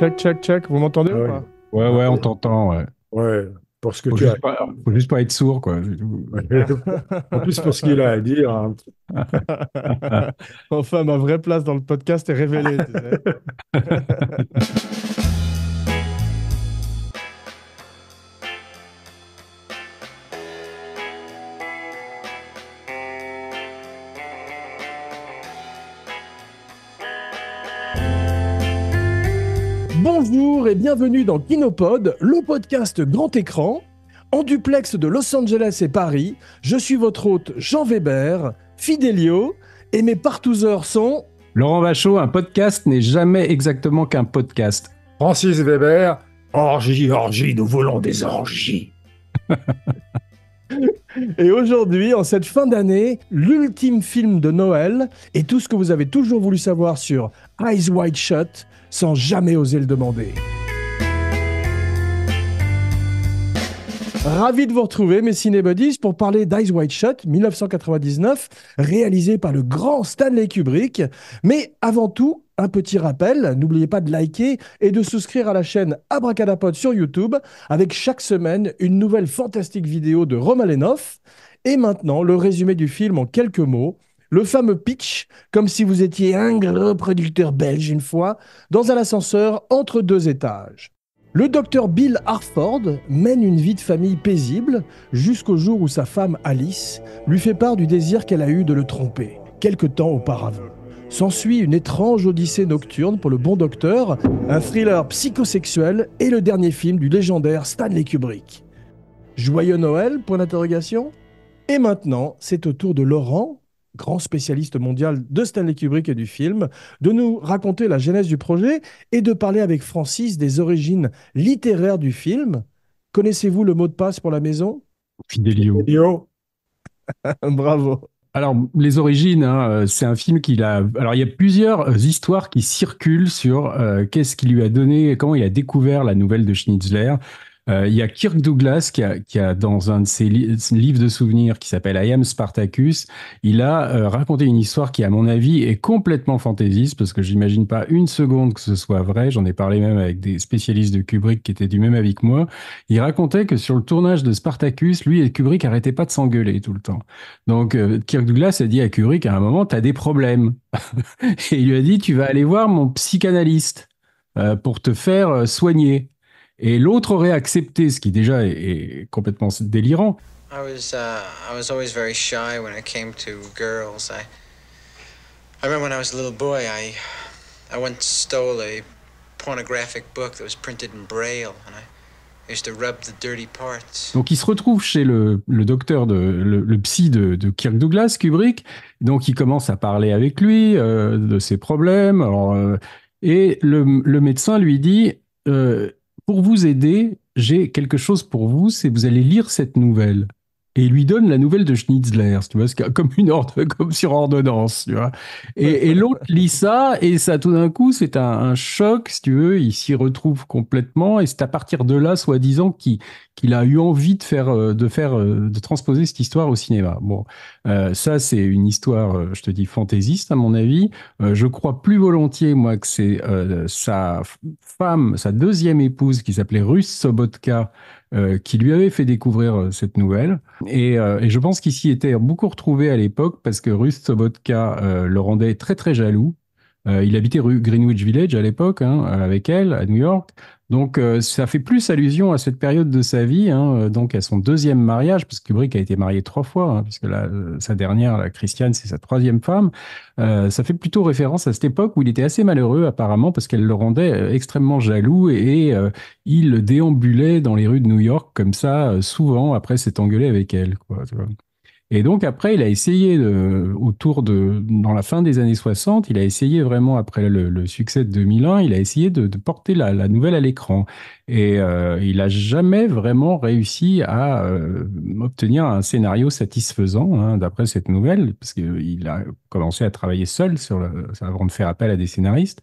Check, check, check. Vous m'entendez ou ah pas Ouais, ouais, on t'entend, ouais. Ouais, pour ce que tu as. Pas, faut juste pas être sourd, quoi. en plus, pour ce qu'il a à dire. Hein. enfin, ma vraie place dans le podcast est révélée. bienvenue dans Kinopod, le podcast grand écran. En duplex de Los Angeles et Paris, je suis votre hôte Jean Weber, Fidelio, et mes partouzeurs sont... Laurent Vachaud, un podcast n'est jamais exactement qu'un podcast. Francis Weber, orgie, orgie, nous voulons des orgies. Et aujourd'hui, en cette fin d'année, l'ultime film de Noël et tout ce que vous avez toujours voulu savoir sur Eyes Wide Shut sans jamais oser le demander. Ravi de vous retrouver, mes cinébodies, pour parler d'Eyes White Shot 1999, réalisé par le grand Stanley Kubrick. Mais avant tout, un petit rappel, n'oubliez pas de liker et de souscrire à la chaîne Abracadapod sur YouTube, avec chaque semaine une nouvelle fantastique vidéo de Romain Et maintenant, le résumé du film en quelques mots le fameux pitch, comme si vous étiez un gros producteur belge une fois, dans un ascenseur entre deux étages. Le docteur Bill Harford mène une vie de famille paisible jusqu'au jour où sa femme Alice lui fait part du désir qu'elle a eu de le tromper, quelque temps auparavant. S'ensuit une étrange odyssée nocturne pour le bon docteur, un thriller psychosexuel et le dernier film du légendaire Stanley Kubrick. Joyeux Noël, point d'interrogation Et maintenant, c'est au tour de Laurent grand spécialiste mondial de Stanley Kubrick et du film, de nous raconter la genèse du projet et de parler avec Francis des origines littéraires du film. Connaissez-vous le mot de passe pour la maison Fidelio. Fidelio. Bravo. Alors, les origines, hein, euh, c'est un film qu'il a. Alors, il y a plusieurs histoires qui circulent sur euh, qu'est-ce qui lui a donné, comment il a découvert la nouvelle de Schnitzler. Euh, il y a Kirk Douglas qui a, dans un de ses livres de souvenirs qui s'appelle I Am Spartacus, il a euh, raconté une histoire qui, à mon avis, est complètement fantaisiste parce que je n'imagine pas une seconde que ce soit vrai. J'en ai parlé même avec des spécialistes de Kubrick qui étaient du même avis que moi. Il racontait que sur le tournage de Spartacus, lui et Kubrick n'arrêtaient pas de s'engueuler tout le temps. Donc, euh, Kirk Douglas a dit à Kubrick à un moment, tu as des problèmes. et il lui a dit, tu vas aller voir mon psychanalyste pour te faire soigner et l'autre aurait accepté, ce qui déjà est, complètement délirant. donc il se retrouve chez le, le docteur, de, le, psy de, Kirk Douglas, Kubrick. Donc il commence à parler avec lui euh, de ses problèmes. Euh, et le, le, médecin lui dit, euh, pour vous aider, j'ai quelque chose pour vous, c'est vous allez lire cette nouvelle et lui donne la nouvelle de Schnitzler, tu vois, comme une ordre, comme sur ordonnance, tu vois. Et, l'autre lit ça, et ça, tout d'un coup, c'est un, choc, si tu veux, il s'y retrouve complètement, et c'est à partir de là, soi-disant, qu'il a eu envie de faire, euh, de faire, euh, de transposer cette histoire au cinéma. Bon, euh, ça, c'est une histoire, je te dis, fantaisiste, à mon avis. je crois plus volontiers, moi, que c'est sa femme, sa deuxième épouse, qui s'appelait russe Sobotka, euh, qui lui avait fait découvrir euh, cette nouvelle. Euh, et, je pense qu'il s'y était beaucoup retrouvé à l'époque parce que Rust Sobotka le rendait très très jaloux. il habitait rue Greenwich Village à l'époque hein, avec elle à New York. Donc, euh, ça fait plus allusion à cette période de sa vie, hein, euh, donc à son deuxième mariage, parce que Kubrick a été marié trois fois, hein, puisque euh, sa dernière, la Christiane, c'est sa troisième femme. ça fait plutôt référence à cette époque où il était assez malheureux, apparemment, parce qu'elle le rendait extrêmement jaloux et, il déambulait dans les rues de New York comme ça, souvent après s'être engueulé avec elle. Et donc après, il a essayé autour de dans la fin des années 60, il a essayé vraiment après le, succès de 2001, il a essayé de, porter la, nouvelle à l'écran et euh, il a jamais vraiment réussi à euh, obtenir un scénario satisfaisant hein, d'après cette nouvelle parce qu'il a commencé à travailler seul avant de faire appel à des scénaristes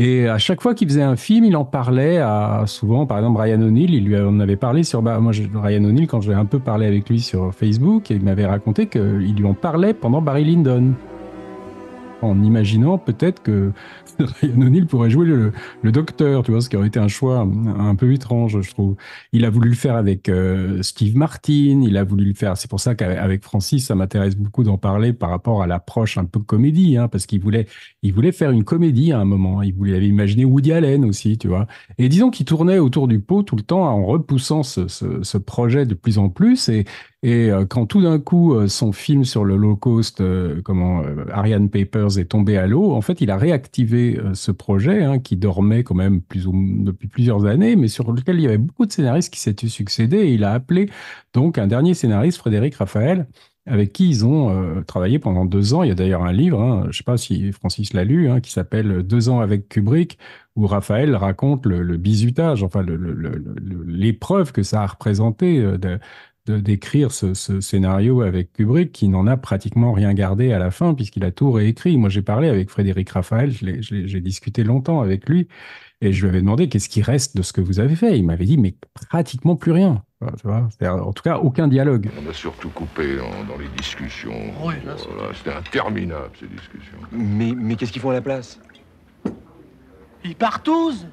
et à chaque fois qu'il faisait un film, il en parlait à souvent, par exemple Ryan O'Neill, il lui en avait parlé sur. Bah, moi, Ryan O'Neill, quand j'ai un peu parlé avec lui sur Facebook, il m'avait raconté qu'il lui en parlait pendant Barry Lyndon, en imaginant peut-être que Ryan O'Neill pourrait jouer le, docteur, tu vois, ce qui aurait été un choix un peu étrange, je trouve. Il a voulu le faire avec euh, Steve Martin, il a voulu le faire. C'est pour ça qu'avec Francis, ça m'intéresse beaucoup d'en parler par rapport à l'approche un peu comédie, hein, parce qu'il voulait, il voulait faire une comédie à un moment. Il voulait avait imaginé Woody Allen aussi, tu vois. Et disons qu'il tournait autour du pot tout le temps en repoussant ce, ce projet de plus en plus. Et, et euh, quand tout d'un coup, euh, son film sur le low cost, euh, comment, Ariane Papers est tombé à l'eau, en fait, il a réactivé ce projet hein, qui dormait quand même plus ou, depuis plusieurs années, mais sur lequel il y avait beaucoup de scénaristes qui s'étaient succédés. il a appelé donc un dernier scénariste, Frédéric Raphaël, avec qui ils ont travaillé pendant deux ans. Il y a d'ailleurs un livre, hein, je ne sais pas si Francis l'a lu, hein, qui s'appelle Deux ans avec Kubrick, où Raphaël raconte le, bizutage, enfin l'épreuve que ça a représenté d'écrire ce, scénario avec Kubrick, qui n'en a pratiquement rien gardé à la fin, puisqu'il a tout réécrit. Moi, j'ai parlé avec Frédéric Raphaël, j'ai discuté longtemps avec lui, et je lui avais demandé qu'est-ce qui reste de ce que vous avez fait. Il m'avait dit, mais pratiquement plus rien. en tout cas, aucun dialogue. On a surtout coupé dans les discussions. C'était interminable, ces discussions. Mais, mais qu'est-ce qu'ils font à la place Ils partent tous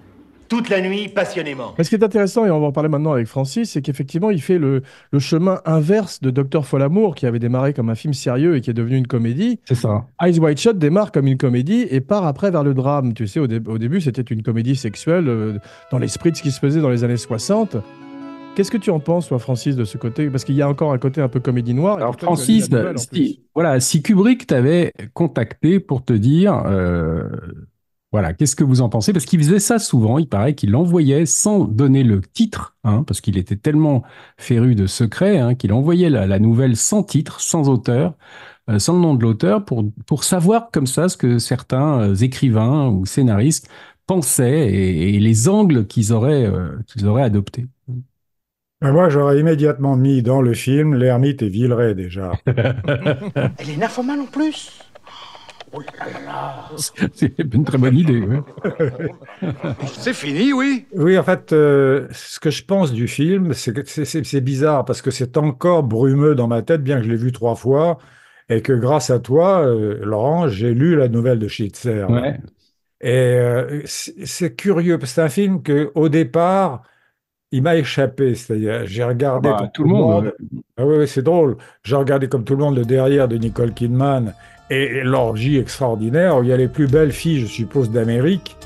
toute la nuit passionnément. Mais ce qui est intéressant, et on va en parler maintenant avec Francis, c'est qu'effectivement, il fait le, chemin inverse de Docteur Folamour, qui avait démarré comme un film sérieux et qui est devenu une comédie. C'est ça. Eyes white shot démarre comme une comédie et part après vers le drame. Tu sais, au, début, c'était une comédie sexuelle euh, dans l'esprit de ce qui se faisait dans les années 60. Qu'est-ce que tu en penses, toi, Francis, de ce côté Parce qu'il y a encore un côté un peu comédie noire. Alors, Francis, si, voilà, si Kubrick t'avait contacté pour te dire... Euh, qu'est-ce que vous en pensez Parce qu'il faisait ça souvent, il paraît qu'il l'envoyait sans donner le titre, hein, parce qu'il était tellement féru de secrets, hein, qu'il envoyait la, nouvelle sans titre, sans auteur, euh, sans le nom de l'auteur, pour, savoir comme ça ce que certains euh, écrivains ou scénaristes pensaient et, les angles qu'ils auraient, euh, qu'ils auraient adoptés. Ben, moi, j'aurais immédiatement mis dans le film l'ermite et Villeray déjà. Elle est n'informale en plus c'est une très bonne idée. C'est fini, oui. Oui, en fait, euh, ce que je pense du film, c'est que c'est bizarre parce que c'est encore brumeux dans ma tête, bien que je l'ai vu trois fois, et que grâce à toi, euh, Laurent, j'ai lu la nouvelle de Schitzer. Et euh, c'est curieux, parce que c'est un film que, au départ, il m'a échappé. C'est-à-dire, j'ai regardé bah, tout, le monde. Ah, oui, c'est drôle. J'ai regardé comme tout le monde le derrière de Nicole Kidman et l'orgie extraordinaire où il y a les plus belles filles, je suppose, d'Amérique,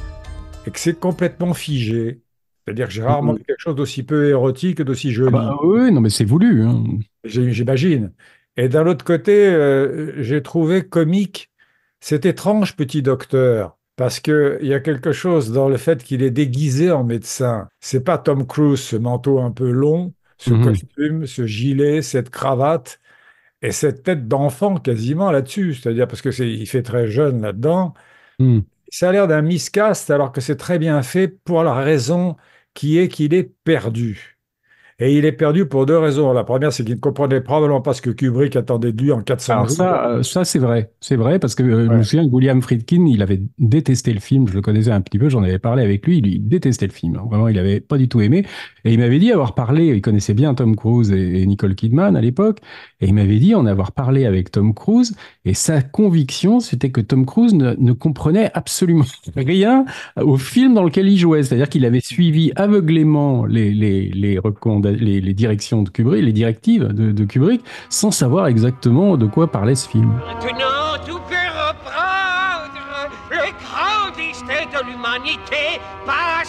et que c'est complètement figé. C'est-à-dire que j'ai rarement vu quelque chose d'aussi peu érotique, d'aussi ah joli. Bah, oui, non, mais c'est voulu. Hein. J'imagine. Et d'un autre côté, euh, j'ai trouvé comique cet étrange petit docteur. Parce qu'il y a quelque chose dans le fait qu'il est déguisé en médecin. C'est pas Tom Cruise, ce manteau un peu long, ce mm-hmm. costume, ce gilet, cette cravate et cette tête d'enfant quasiment là-dessus, c'est-à-dire parce que fait très jeune là-dedans. Hmm. Ça a l'air d'un miscast alors que c'est très bien fait pour la raison qui est qu'il est perdu. Et il est perdu pour deux raisons. La première, c'est qu'il ne comprenait probablement pas ce que Kubrick attendait de lui en 400 jours. Ça, euh, ça c'est vrai. C'est vrai parce que euh, je me souviens que William Friedkin, il avait détesté le film. Je le connaissais un petit peu, j'en avais parlé avec lui. Il, détestait le film. Vraiment, il n'avait pas du tout aimé. Et il m'avait dit avoir parlé, il connaissait bien Tom Cruise et, Nicole Kidman à l'époque. Et il m'avait dit en avoir parlé avec Tom Cruise. Et sa conviction, c'était que Tom Cruise ne, ne comprenait absolument rien au film dans lequel il jouait. C'est-à-dire qu'il avait suivi aveuglément les, les, les les, directions de Kubrick, les directives de, Kubrick, sans savoir exactement de quoi parlait ce film. Ah,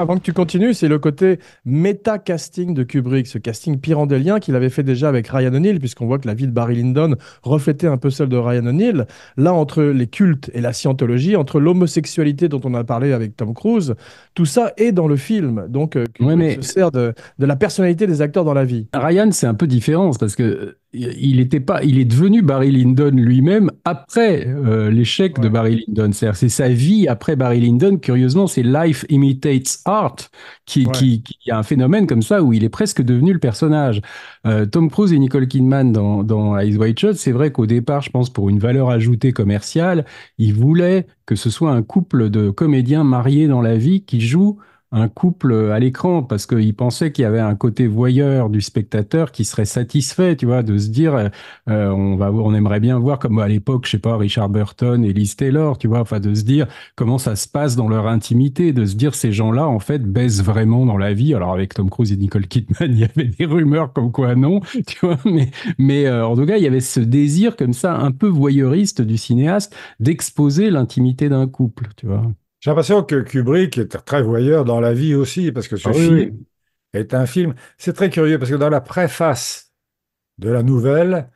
avant que tu continues, c'est le côté méta-casting de Kubrick, ce casting pirandélien qu'il avait fait déjà avec Ryan O'Neill, puisqu'on voit que la vie de Barry Lyndon reflétait un peu celle de Ryan O'Neill. Là, entre les cultes et la scientologie, entre l'homosexualité dont on a parlé avec Tom Cruise, tout ça est dans le film. Donc, euh, Kubrick se sert de, de la personnalité des acteurs dans la vie. Ryan, c'est un peu différent, parce que euh, il était pas, il est devenu Barry Lyndon lui-même après euh, l'échec de Barry Lyndon. cest sa vie après Barry Lyndon. Curieusement, c'est Life imitates Art qui, a un phénomène comme ça où il est presque devenu le personnage. Euh, Tom Cruise et Nicole Kidman dans, dans Eyes Wide c'est vrai qu'au départ, je pense pour une valeur ajoutée commerciale, ils voulaient que ce soit un couple de comédiens mariés dans la vie qui jouent un couple à l'écran parce qu'il pensait qu'il y avait un côté voyeur du spectateur qui serait satisfait, tu vois, de se dire euh, on va, on aimerait bien voir comme à l'époque, je sais pas, Richard Burton et Liz Taylor, tu vois, enfin de se dire comment ça se passe dans leur intimité, de se dire ces gens-là en fait baissent vraiment dans la vie. Alors avec Tom Cruise et Nicole Kidman, il y avait des rumeurs comme quoi non, tu vois, mais mais euh, en tout cas il y avait ce désir comme ça un peu voyeuriste du cinéaste d'exposer l'intimité d'un couple, tu vois. J'ai l'impression que Kubrick est très voyeur dans la vie aussi, parce que ce ah film est un film. C'est très curieux, parce que dans la préface de la nouvelle,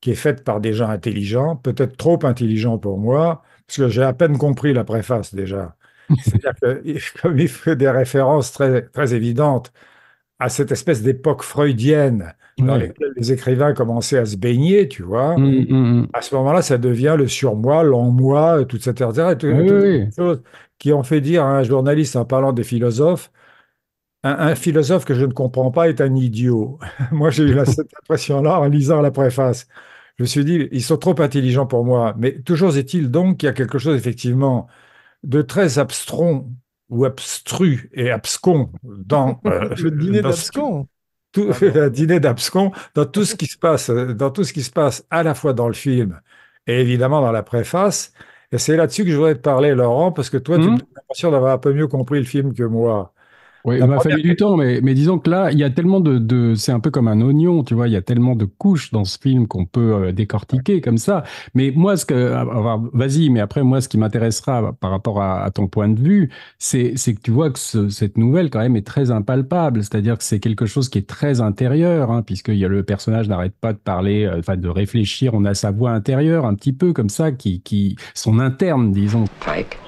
qui est faite par des gens intelligents, peut-être trop intelligents pour moi, parce que j'ai à peine compris la préface déjà. C'est-à-dire que, il fait des références très, très évidentes à cette espèce d'époque freudienne dans les écrivains commençaient à se baigner, tu vois. Mmh, mmh, mmh. À ce moment-là, ça devient le surmoi, l'en-moi, toute tout, qui ont fait dire à un journaliste en parlant des philosophes, un, philosophe que je ne comprends pas est un idiot. moi, j'ai eu cette impression-là en lisant la préface. Je me suis dit, ils sont trop intelligents pour moi. Mais toujours est-il donc qu'il y a quelque chose, effectivement, de très abstrond ou abstru et abscon dans le dîner euh, d'abscon tout, ah dîner d'Abscon dans tout ce qui se passe, euh, dans tout ce qui se passe à la fois dans le film et évidemment dans la préface. Et c'est là-dessus que je voudrais te parler, Laurent, parce que toi, tu mmh. es sûr d'avoir un peu mieux compris le film que moi. Oui, il m'a fallu du temps, mais, mais disons que là, il y a tellement de, de c'est un peu comme un oignon, tu vois, il y a tellement de couches dans ce film qu'on peut euh, décortiquer comme ça. Mais moi, ce que, ah, vas-y, mais après moi, ce qui m'intéressera par rapport à, ton point de vue, c'est que tu vois que cette nouvelle quand même est très impalpable, c'est-à-dire que c'est quelque chose qui est très intérieur, hein, puisque y a le personnage n'arrête pas de parler, euh, enfin de réfléchir. On a sa voix intérieure un petit peu comme ça, qui, qui son interne, disons. Fake.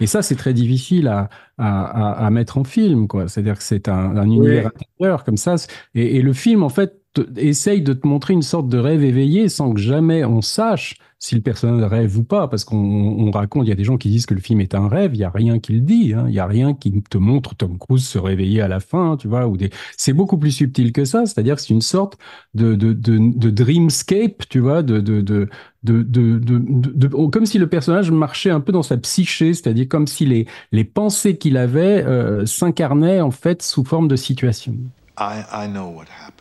Et ça, c'est très difficile à, à, mettre en film, quoi. C'est-à-dire que c'est un, univers intérieur comme ça. et, le film, en fait, essaye de te montrer une sorte de rêve éveillé sans que jamais on sache si le personnage rêve ou pas, parce qu'on raconte, il y a des gens qui disent que le film est un rêve, il n'y a rien qui le dit, hein. il y n'y a rien qui te montre Tom Cruise se réveiller à la fin, tu vois, ou des... C'est beaucoup plus subtil que ça, c'est-à-dire que c'est une sorte de, de, de, dreamscape, tu vois, de, de, de, oh, comme si le personnage marchait un peu dans sa psyché, c'est-à-dire comme si les, les pensées qu'il avait euh, s'incarnaient en fait sous forme de situation. I know what happened.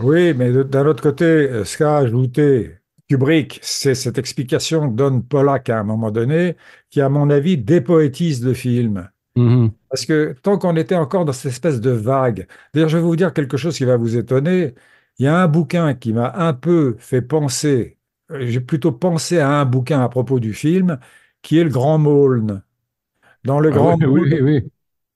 Oui, mais d'un autre côté, euh, ce qu'a ajouté Kubrick, c'est cette explication que donne Pollack à un moment donné, qui, à mon avis, dépoétise le film. Mm-hmm. Parce que tant qu'on était encore dans cette espèce de vague, d'ailleurs, je vais vous dire quelque chose qui va vous étonner. Il y a un bouquin qui m'a un peu fait penser, euh, j'ai plutôt pensé à un bouquin à propos du film, qui est Le Grand Maulne. Dans Le ah Grand oui, oui.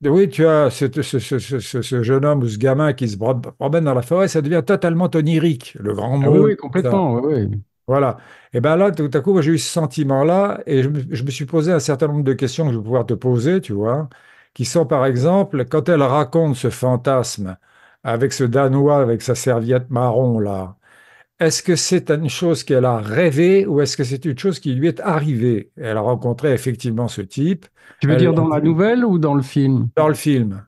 Oui, tu as ce, jeune homme ou ce gamin qui se promène dans la forêt, ça devient totalement onirique, le grand ah mot. oui, complètement, oui, Voilà. Et bien là, tout à coup, j'ai eu ce sentiment-là et je me, je me, suis posé un certain nombre de questions que je vais pouvoir te poser, tu vois, qui sont par exemple, quand elle raconte ce fantasme avec ce Danois, avec sa serviette marron, là, est-ce que c'est une chose qu'elle a rêvée ou est-ce que c'est une chose qui lui est arrivée Elle a rencontré effectivement ce type. Tu veux dire dans la nouvelle ou dans le film Dans le film.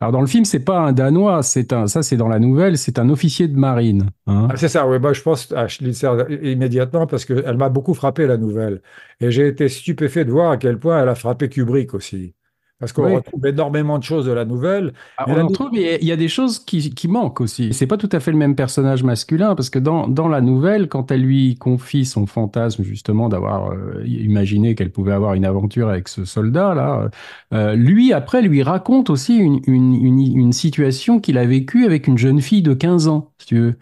Alors dans le film, c'est pas un Danois, c'est un, ça c'est dans la nouvelle, c'est un officier de marine. Hein. Ah, c'est ça, oui, bah, je pense à Schlitzer immédiatement parce qu'elle m'a beaucoup frappé la nouvelle. Et j'ai été stupéfait de voir à quel point elle a frappé Kubrick aussi. Parce qu'on retrouve énormément de choses de la nouvelle. Ah, on trouve, mais il y a des choses qui, manquent aussi. C'est pas tout à fait le même personnage masculin, parce que dans, dans la nouvelle, quand elle lui confie son fantasme, justement, d'avoir euh, imaginé qu'elle pouvait avoir une aventure avec ce soldat-là, euh, lui, après, lui raconte aussi une, situation qu'il a vécue avec une jeune fille de 15 ans, si tu veux.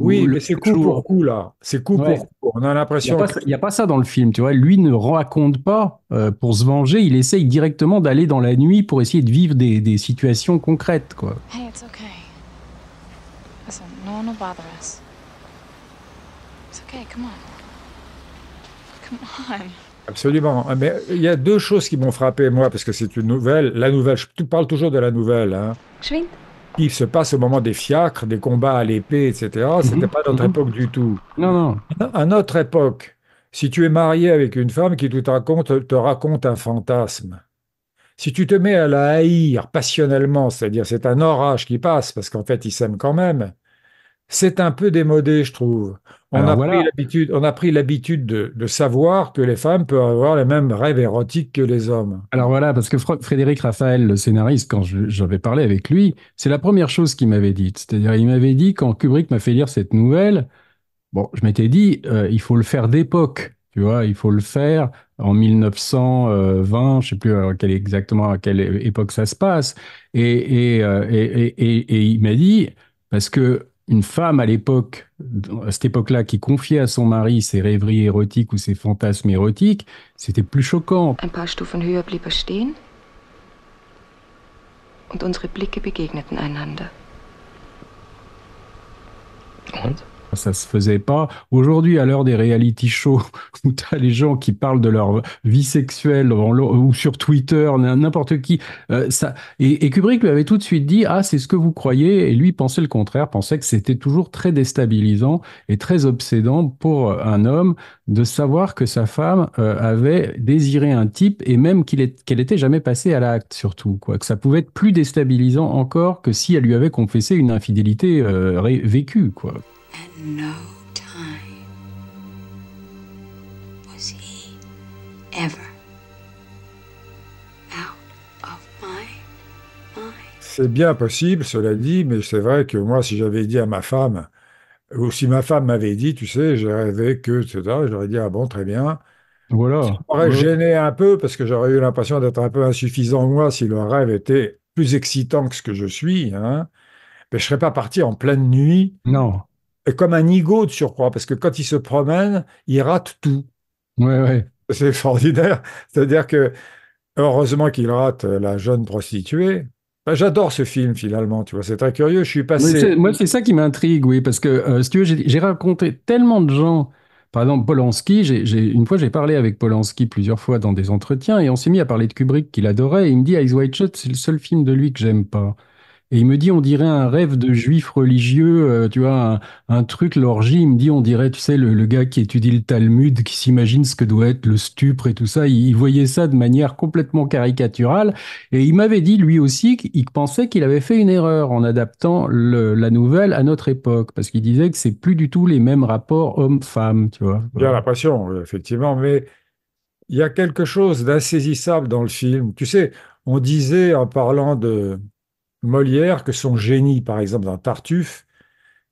Oui, mais c'est coup pour coup, là. C'est coup pour coup. On a l'impression. Il n'y a, pas ça dans le film, tu vois. Lui ne raconte pas euh, pour se venger. Il essaye directement d'aller dans la nuit pour essayer de vivre des, des situations concrètes, quoi. Hey, it's okay. Listen, no one will come on. Come on. Absolument. Ah, mais euh, il y a deux choses qui m'ont frappé, moi, parce que c'est une nouvelle. La nouvelle, je, tu toujours de la nouvelle. Hein. Il se passe au moment des fiacres, des combats à l'épée, etc. Ce n'était mhm. pas notre mhm. époque du tout. Non, non. À notre époque, si tu es marié avec une femme qui tout raconte, te raconte un fantasme, si tu te mets à la haïr passionnellement, c'est-à-dire c'est un orage qui passe, parce qu'en fait il s'aiment quand même, c'est un peu démodé, je trouve. On, a, pris l'habitude, on a pris l'habitude de, savoir que les femmes peuvent avoir les mêmes rêves érotiques que les hommes. Alors voilà, parce que Frédéric Raphaël, le scénariste, quand j'avais parlé avec lui, c'est la première chose qu'il m'avait dite. C'est-à-dire, il m'avait dit, quand Kubrick m'a fait lire cette nouvelle, bon, je m'étais dit, euh, il faut le faire d'époque. Tu vois, il faut le faire en 1920, je ne sais plus exactement à quelle époque ça se passe. Et, et euh, il m'a dit, parce que une femme à l'époque, à cette époque-là, qui confiait à son mari ses rêveries érotiques ou ses fantasmes érotiques, c'était plus choquant. Un höher blieb er stehen und unsere Blicke begegneten einander. Ça se faisait pas. Aujourd'hui, à l'heure des reality shows, où tu as les gens qui parlent de leur vie sexuelle ou sur Twitter, n'importe qui, euh, ça. Et, Kubrick lui avait tout de suite dit ah c'est ce que vous croyez, et lui pensait le contraire, pensait que c'était toujours très déstabilisant et très obsédant pour euh, un homme de savoir que sa femme euh, avait désiré un type et même qu'elle n'était jamais passée à l'acte surtout quoi, que ça pouvait être plus déstabilisant encore que si elle lui avait confessé une infidélité vécue quoi out C'est bien possible, cela dit, mais c'est vrai que moi, si j'avais dit à ma femme, ou si ma femme m'avait dit, tu sais, j'ai rêvé que, etc., j'aurais dit, ah bon, très bien. Voilà. Ça m'aurait gêné un peu parce que j'aurais eu l'impression d'être un peu insuffisant, moi, si le rêve était plus excitant que ce que je suis. Hein. Mais je ne serais pas parti en pleine nuit. Non comme un ego de surcroît, parce que quand il se promène, il rate tout. Ouais, ouais. C'est extraordinaire. C'est-à-dire que, heureusement qu'il rate euh, la jeune prostituée, bah, J'adore ce film finalement, tu vois, c'est très curieux. Je suis passé. Moi, c'est ça qui m'intrigue, oui, parce que euh, si tu veux, j'ai raconté tellement de gens. Par exemple, Polanski, une fois j'ai parlé avec Polanski plusieurs fois dans des entretiens et on s'est mis à parler de Kubrick qu'il adorait. Et il me dit Eyes Wide Shut, c'est le seul film de lui que j'aime pas. Et il me dit, on dirait un rêve de juif religieux, euh, tu vois, un, truc, l'orgie. Il me dit, on dirait, tu sais, le, gars qui étudie le Talmud, qui s'imagine ce que doit être le stupre et tout ça. Il, voyait ça de manière complètement caricaturale. Et il m'avait dit, lui aussi, qu'il pensait qu'il avait fait une erreur en adaptant la nouvelle à notre époque. Parce qu'il disait que c'est plus du tout les mêmes rapports homme-femme, tu vois. Il y a la effectivement. Mais il y a quelque chose d'insaisissable dans le film. Tu sais, on disait en parlant de Molière que son génie, par exemple, dans Tartuffe,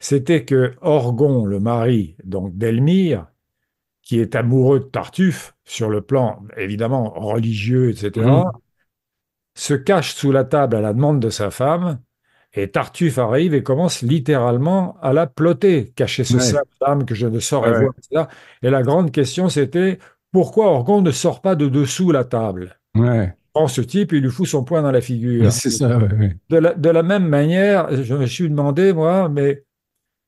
c'était que Orgon, le mari donc d'Elmire, qui est amoureux de Tartuffe, sur le plan évidemment religieux, etc., mm. se cache sous la table à la demande de sa femme, et Tartuffe arrive et commence littéralement à la ploter, cacher ce ouais. que je ne saurais voir, etc. Et la grande question, c'était pourquoi Orgon ne sort pas de dessous la table ce type il lui fout son poing dans la figure. De, la, même manière, je me suis demandé, moi, mais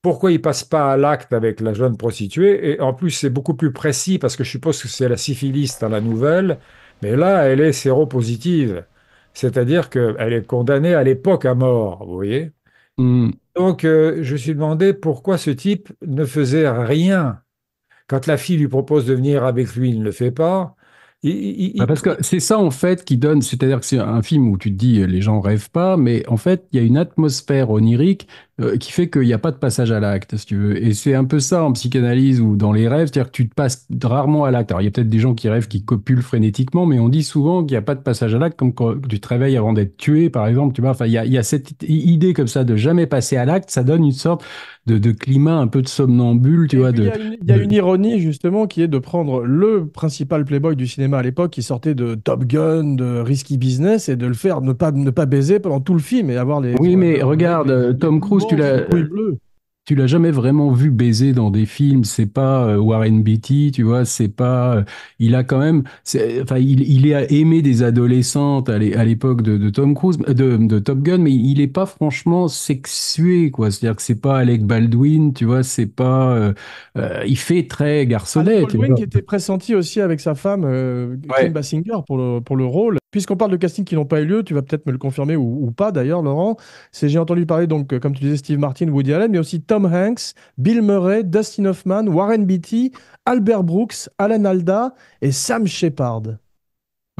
pourquoi il passe pas à l'acte avec la jeune prostituée Et en plus, c'est beaucoup plus précis parce que je suppose que c'est la syphilis dans la nouvelle, mais là, elle est séropositive. C'est-à-dire qu'elle est condamnée à l'époque à mort, vous voyez hmm. Donc, euh, je me suis demandé pourquoi ce type ne faisait rien. Quand la fille lui propose de venir avec lui, il ne le fait pas. Bah, parce que c'est ça en fait qui donne, c'est-à-dire que c'est un film où tu te dis les gens rêvent pas, mais en fait il y a une atmosphère onirique euh, qui fait qu'il n'y a pas de passage à l'acte, si tu veux. Et c'est un peu ça en psychanalyse ou dans les rêves, c'est-à-dire que tu te passes rarement à l'acte. Alors, il y a peut-être des gens qui rêvent qui copulent frénétiquement, mais on dit souvent qu'il n'y a pas de passage à l'acte, comme quand tu te réveilles avant d'être tué, par exemple. Tu vois, enfin, il y a, cette idée comme ça de jamais passer à l'acte, ça donne une sorte de, climat un peu de somnambule, tu vois. Il y, y, a une ironie, justement, qui est de prendre le principal playboy du cinéma à l'époque, qui sortait de Top Gun, de Risky Business, et de le faire ne pas, ne pas baiser pendant tout le film et avoir les. Oui, mais regarde, euh, Tom Cruise, tu l'as. tu l'as jamais vraiment vu baiser dans des films. C'est pas euh, Warren Beatty, tu vois. C'est pas. Euh, il a quand même. enfin, il, est aimé des adolescentes à l'époque de, Tom Cruise, euh, de, Top Gun, mais il est pas franchement sexué, quoi. C'est-à-dire que c'est pas Alec Baldwin, tu vois. C'est pas. il fait très garçonnet. Baldwin qui était pressenti aussi avec sa femme, Kim Basinger, pour pour le rôle. Puisqu'on parle de castings qui n'ont pas eu lieu, tu vas peut-être me le confirmer ou, pas d'ailleurs, Laurent. j'ai entendu parler donc, euh, comme tu disais, Steve Martin, Woody Allen, mais aussi Tom Hanks, Bill Murray, Dustin Hoffman, Warren Beatty, Albert Brooks, Alan Alda et Sam Shepard.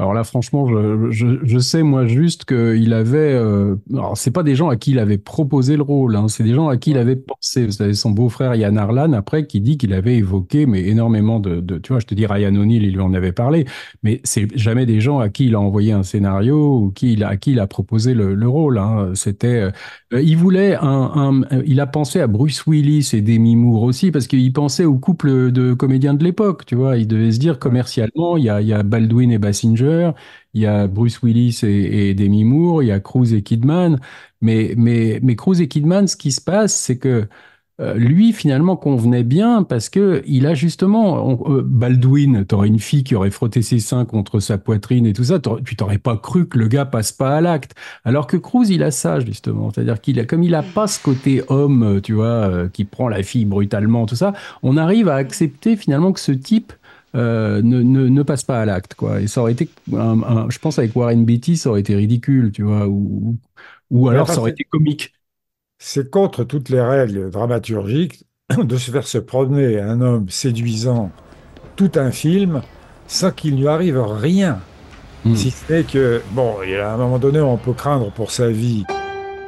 Alors là, franchement, je, sais moi juste qu'il avait. Euh, alors, c'est pas des gens à qui il avait proposé le rôle, hein. c'est des gens à qui il avait pensé. Vous savez, son beau-frère Yann Arlan, après, qui dit qu'il avait évoqué, mais énormément de, Tu vois, je te dis, Ryan O'Neill, il lui en avait parlé, mais c'est jamais des gens à qui il a envoyé un scénario ou qui à qui il a proposé le, rôle. Hein. C'était. Euh, euh, il voulait un, Il a pensé à Bruce Willis et Demi Moore aussi, parce qu'il pensait au couple de comédiens de l'époque, tu vois. Il devait se dire commercialement, il y a, il y a Baldwin et Bassinger il y a Bruce Willis et, Demi Moore, il y a Cruz et Kidman. Mais, mais, mais Cruz et Kidman, ce qui se passe, c'est que euh, lui finalement convenait bien parce que il a justement euh, Baldwin tu Baldwin, une fille qui aurait frotté ses seins contre sa poitrine et tout ça, tu t'aurais pas cru que le gars passe pas à l'acte. Alors que Cruz, il a ça justement, c'est-à-dire qu'il a comme il a pas ce côté homme, tu vois, euh, qui prend la fille brutalement, tout ça, on arrive à accepter finalement que ce type euh, ne, ne, passe pas à l'acte. quoi. ça aurait été, je pense, avec Warren Beatty, ça aurait été ridicule, tu vois, ou, alors ça aurait été comique. C'est contre toutes les règles dramaturgiques de se faire se promener un homme séduisant tout un film sans qu'il lui arrive rien. Hmm. Si c'est que, bon, il y a un moment donné, on peut craindre pour sa vie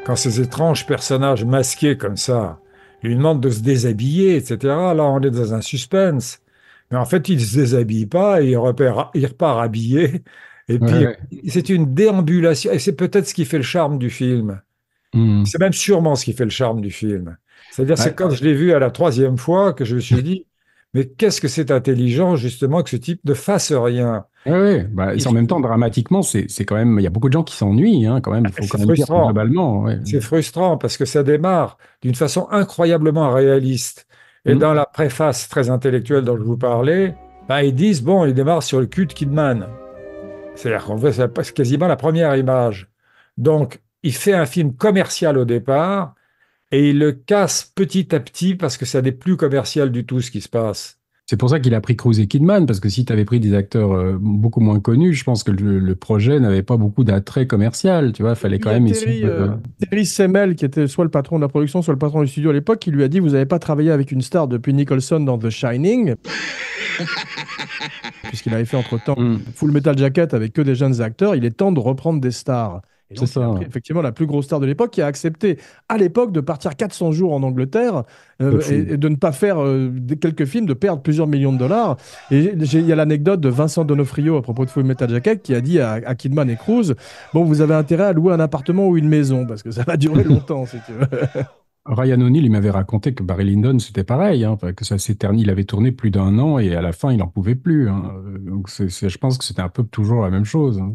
quand ces étranges personnages masqués comme ça lui demandent de se déshabiller, etc. Là, on est dans un suspense. Mais en fait, il ne se déshabille pas et il repart, il repart habillé. Et puis, c'est une déambulation. Et c'est peut-être ce qui fait le charme du film. Hmm. C'est même sûrement ce qui fait le charme du film. C'est-à-dire, que c'est quand je l'ai vu à la troisième fois que je me suis dit, mais qu'est-ce que c'est intelligent, justement, que ce type ne fasse rien. Oui, oui. Bah, en même temps, dramatiquement, c'est quand même. Il y a beaucoup de gens qui s'ennuient, hein, quand même. Il faut C'est frustrant parce que ça démarre d'une façon incroyablement réaliste. Et hmm. dans la préface très intellectuelle dont je vous parlais, bah, ils disent bon, il démarre sur le cul de Kidman. C'est-à-dire qu'en vrai, c'est quasiment la première image. Donc, il fait un film commercial au départ et il le casse petit à petit parce que ça n'est plus commercial du tout ce qui se passe. C'est pour ça qu'il a pris Cruz et Kidman, parce que si tu avais pris des acteurs euh, beaucoup moins connus, je pense que le, projet n'avait pas beaucoup d'attrait commercial. Tu vois, fallait quand même. Euh, Terry, Semel, qui était soit le patron de la production, soit le patron du studio à l'époque, qui lui a dit Vous n'avez pas travaillé avec une star depuis Nicholson dans The Shining. Puisqu'il avait fait entre temps hmm. Full Metal Jacket avec que des jeunes acteurs, il est temps de reprendre des stars. C'est ça. effectivement, la plus grosse star de l'époque qui a accepté à l'époque de partir 400 jours en Angleterre euh, et, de ne pas faire euh, quelques films, de perdre plusieurs millions de dollars. Et il y a l'anecdote de Vincent Donofrio à propos de Full Metal Jacket qui a dit à, Kidman et Cruz Bon, vous avez intérêt à louer un appartement ou une maison parce que ça va durer longtemps si tu veux. Ryan O'Neill, il m'avait raconté que Barry Lyndon, c'était pareil, hein, que ça s'éternit. Il avait tourné plus d'un an et à la fin, il n'en pouvait plus. Hein. Donc, je pense que c'était un peu toujours la même chose. Hein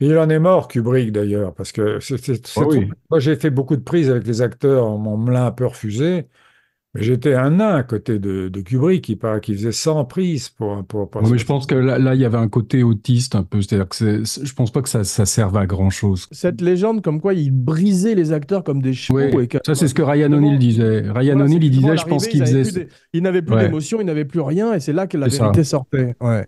il en est mort, Kubrick, d'ailleurs, parce que c'est. Ah oui. Moi, j'ai fait beaucoup de prises avec les acteurs, on me l'a un peu refusé. Mais j'étais un nain à côté de, de Kubrick, qui, qu'il faisait 100 prises pour. pour, Oui, mais je pense que là, il y avait un côté autiste un peu. C'est-à-dire que je je pense pas que ça, serve à grand-chose. Cette légende comme quoi il brisait les acteurs comme des chevaux. ça, c'est ce que Ryan O'Neill disait. Ryan O'Neill, il disait, je pense qu'il faisait. Il n'avait plus d'émotion, il n'avait plus rien, et c'est là que la vérité sortait. Ouais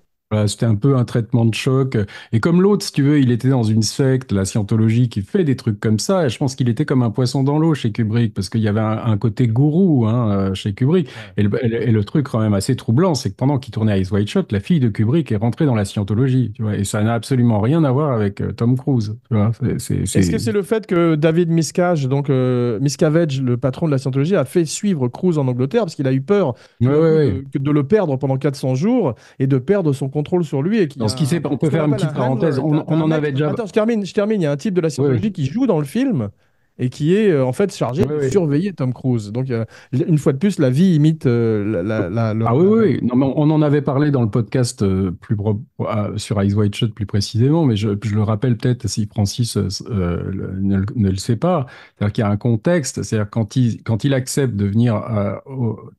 c'était un peu un traitement de choc. Et comme l'autre, si tu veux, il était dans une secte, la scientologie, qui fait des trucs comme ça. Et je pense qu'il était comme un poisson dans l'eau chez Kubrick, parce qu'il y avait un, côté gourou hein, euh, chez Kubrick. Et le, truc quand même assez troublant, c'est que pendant qu'il tournait à Ice White Shot, la fille de Kubrick est rentrée dans la scientologie. Tu vois, et ça n'a absolument rien à voir avec euh, Tom Cruise. Est-ce que c'est le fait que David Miscavige, donc euh, Miscavige, le patron de la scientologie, a fait suivre Cruise en Angleterre parce qu'il a eu peur de, de le perdre pendant 400 jours et de perdre son contrôle sur lui et qui. dans ce qui sait, on peut faire une petite parenthèse. On, en avait déjà. Attends, je termine. Je termine. Il y a un type de la psychologie qui joue dans le film et qui est euh, en fait chargé de surveiller Tom Cruise. Donc euh, une fois de plus, la vie imite euh, la, Ah oui, oui, non, mais on en avait parlé dans le podcast plus ah, sur Ice White Shot plus précisément, mais je, le rappelle peut-être si Francis ne, le sait pas, c'est-à-dire qu'il y a un contexte, c'est-à-dire quand il, quand il accepte de venir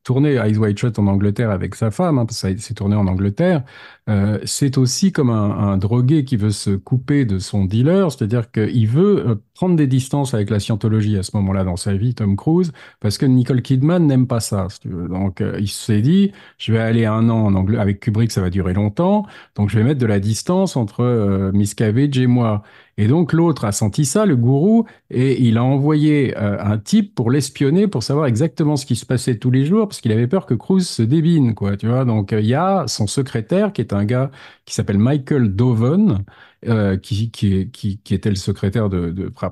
tourner Ice White Shot en Angleterre avec sa femme, hein, parce que c'est tourné en Angleterre, euh, c'est aussi comme un, un, drogué qui veut se couper de son dealer, c'est-à-dire qu'il veut euh, prendre des distances avec la scientologie à ce moment-là dans sa vie, Tom Cruise, parce que Nicole Kidman n'aime pas ça. tu veux. Donc euh, il s'est dit, je vais aller un an en Angleterre avec Kubrick, ça va durer longtemps, donc je vais mettre de la distance entre Miss Miscavige et moi. Et donc l'autre a senti ça, le gourou, et il a envoyé euh, un type pour l'espionner, pour savoir exactement ce qui se passait tous les jours, parce qu'il avait peur que Cruz se débine, quoi, tu vois. Donc euh, il y a son secrétaire, qui est un gars qui s'appelle Michael Doven, euh, qui, était le secrétaire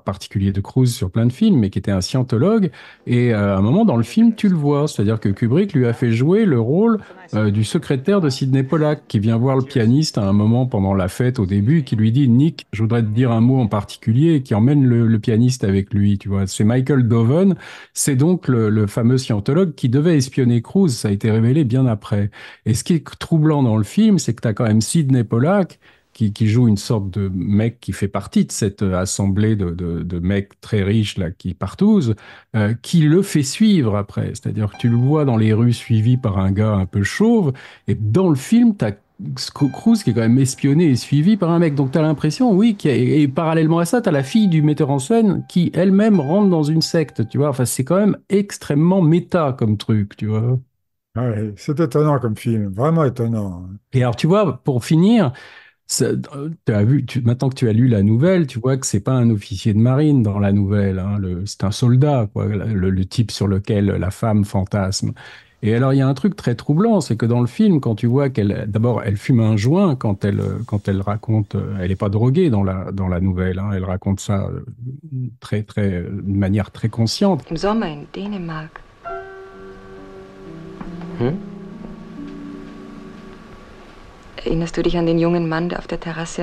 particulier de Cruz sur plein de films, mais qui était un scientologue. Et euh, à un moment dans le film, tu le vois, c'est-à-dire que Kubrick lui a fait jouer le rôle euh, du secrétaire de Sidney Pollack, qui vient voir le pianiste à un moment pendant la fête au début, qui lui dit Nick, je voudrais te dire un mot en particulier, et qui emmène le, pianiste avec lui. Tu vois, c'est Michael Doven, c'est donc le, fameux scientologue qui devait espionner Cruz. Ça a été révélé bien après. Et ce qui est troublant dans le film, c'est que tu as quand même Sidney Pollack qui, joue une sorte de mec qui fait partie de cette euh, assemblée de, mecs très riches là, qui partouzent, euh, qui le fait suivre après. C'est-à-dire que tu le vois dans les rues suivi par un gars un peu chauve, et dans le film, tu as Cruz qui est quand même espionné et suivi par un mec. Donc tu as l'impression, oui, et parallèlement à ça, tu as la fille du metteur en scène qui elle-même rentre dans une secte, tu vois. Enfin, c'est quand même extrêmement méta comme truc, tu vois. Ouais, c'est étonnant comme film, vraiment étonnant. Et alors, tu vois, pour finir, tu as vu, maintenant que tu as lu la nouvelle, tu vois que c'est pas un officier de marine dans la nouvelle, hein, c'est un soldat, quoi, le, type sur lequel la femme fantasme. Et alors il y a un truc très troublant, c'est que dans le film, quand tu vois qu'elle, d'abord, elle fume un joint quand elle, quand elle raconte, euh, elle n'est pas droguée dans la, dans la nouvelle, hein, elle raconte ça euh, très, très, de manière très consciente. Terrasse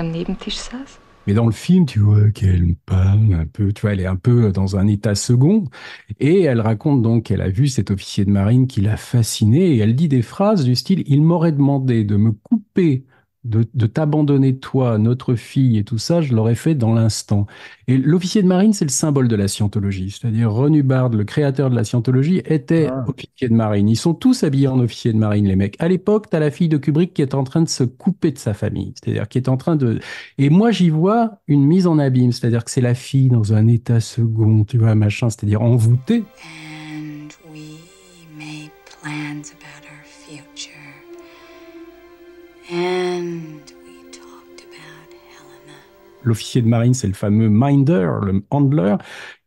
Mais dans le film, tu vois qu'elle parle un peu, tu vois, elle est un peu dans un état second. Et elle raconte donc qu'elle a vu cet officier de marine qui l'a fasciné et elle dit des phrases du style Il m'aurait demandé de me couper de, t'abandonner toi, notre fille et tout ça, je l'aurais fait dans l'instant. Et l'officier de marine, c'est le symbole de la scientologie. C'est-à-dire, Ron Hubbard, le créateur de la scientologie, était ah. officier de marine. Ils sont tous habillés en officier de marine, les mecs. À l'époque, t'as la fille de Kubrick qui est en train de se couper de sa famille. C'est-à-dire, qui est en train de. Et moi, j'y vois une mise en abîme. C'est-à-dire que c'est la fille dans un état second, tu vois, machin. C'est-à-dire envoûtée. And we made plans L'officier de marine, c'est le fameux minder, le handler,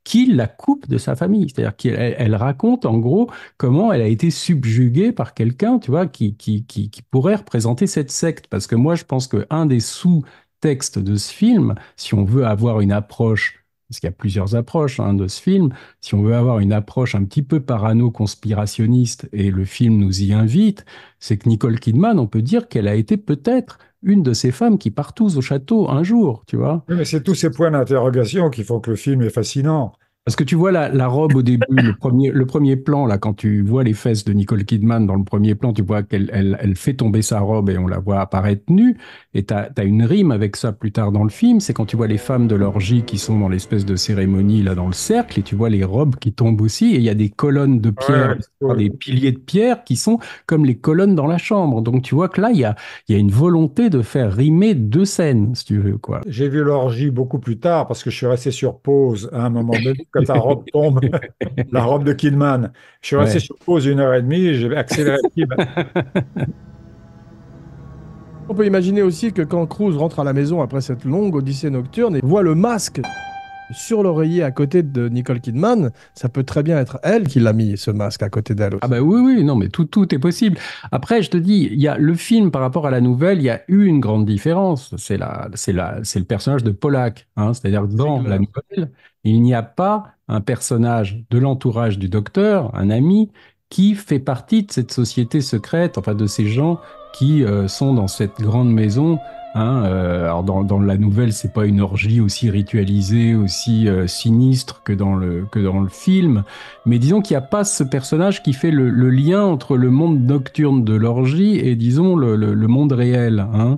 qui la coupe de sa famille. C'est-à-dire qu'elle raconte en gros comment elle a été subjuguée par quelqu'un, tu vois, qui, qui, qui, pourrait représenter cette secte. Parce que moi, je pense qu'un des sous-textes de ce film, si on veut avoir une approche parce qu'il y a plusieurs approches hein, de ce film. Si on veut avoir une approche un petit peu parano-conspirationniste, et le film nous y invite, c'est que Nicole Kidman, on peut dire qu'elle a été peut-être une de ces femmes qui partent tous au château un jour, tu vois. mais c'est tous ces points d'interrogation qui font que le film est fascinant. Parce que tu vois la, robe au début, le premier, le premier plan, là, quand tu vois les fesses de Nicole Kidman dans le premier plan, tu vois qu'elle elle fait tomber sa robe et on la voit apparaître nue. Et tu as, une rime avec ça plus tard dans le film, c'est quand tu vois les femmes de l'orgie qui sont dans l'espèce de cérémonie là dans le cercle, et tu vois les robes qui tombent aussi, et il y a des colonnes de pierre, des piliers de pierre qui sont comme les colonnes dans la chambre. Donc tu vois que là, il y a, y a une volonté de faire rimer deux scènes, si tu veux. quoi. J'ai vu l'orgie beaucoup plus tard, parce que je suis resté sur pause à un moment donné, quand la robe tombe, la robe de Kidman. Je suis resté sur pause une heure et demie, j'ai accéléré On peut imaginer aussi que quand Cruz rentre à la maison après cette longue odyssée nocturne et voit le masque sur l'oreiller à côté de Nicole Kidman, ça peut très bien être elle qui l'a mis, ce masque à côté d'elle. Ah ben oui, oui, non, mais tout, tout est possible. Après, je te dis, il y a le film par rapport à la nouvelle, il y a eu une grande différence. C'est la, c'est la, c'est le personnage de Polak. Hein, c'est-à-dire dans la nouvelle, il n'y a pas un personnage de l'entourage du docteur, un ami, qui fait partie de cette société secrète, enfin de ces gens qui euh, sont dans cette grande maison. Hein, euh, alors dans, la nouvelle, c'est pas une orgie aussi ritualisée, aussi euh, sinistre que dans le que dans le film, mais disons qu'il n'y a pas ce personnage qui fait le, lien entre le monde nocturne de l'orgie et disons le, monde réel. Hein.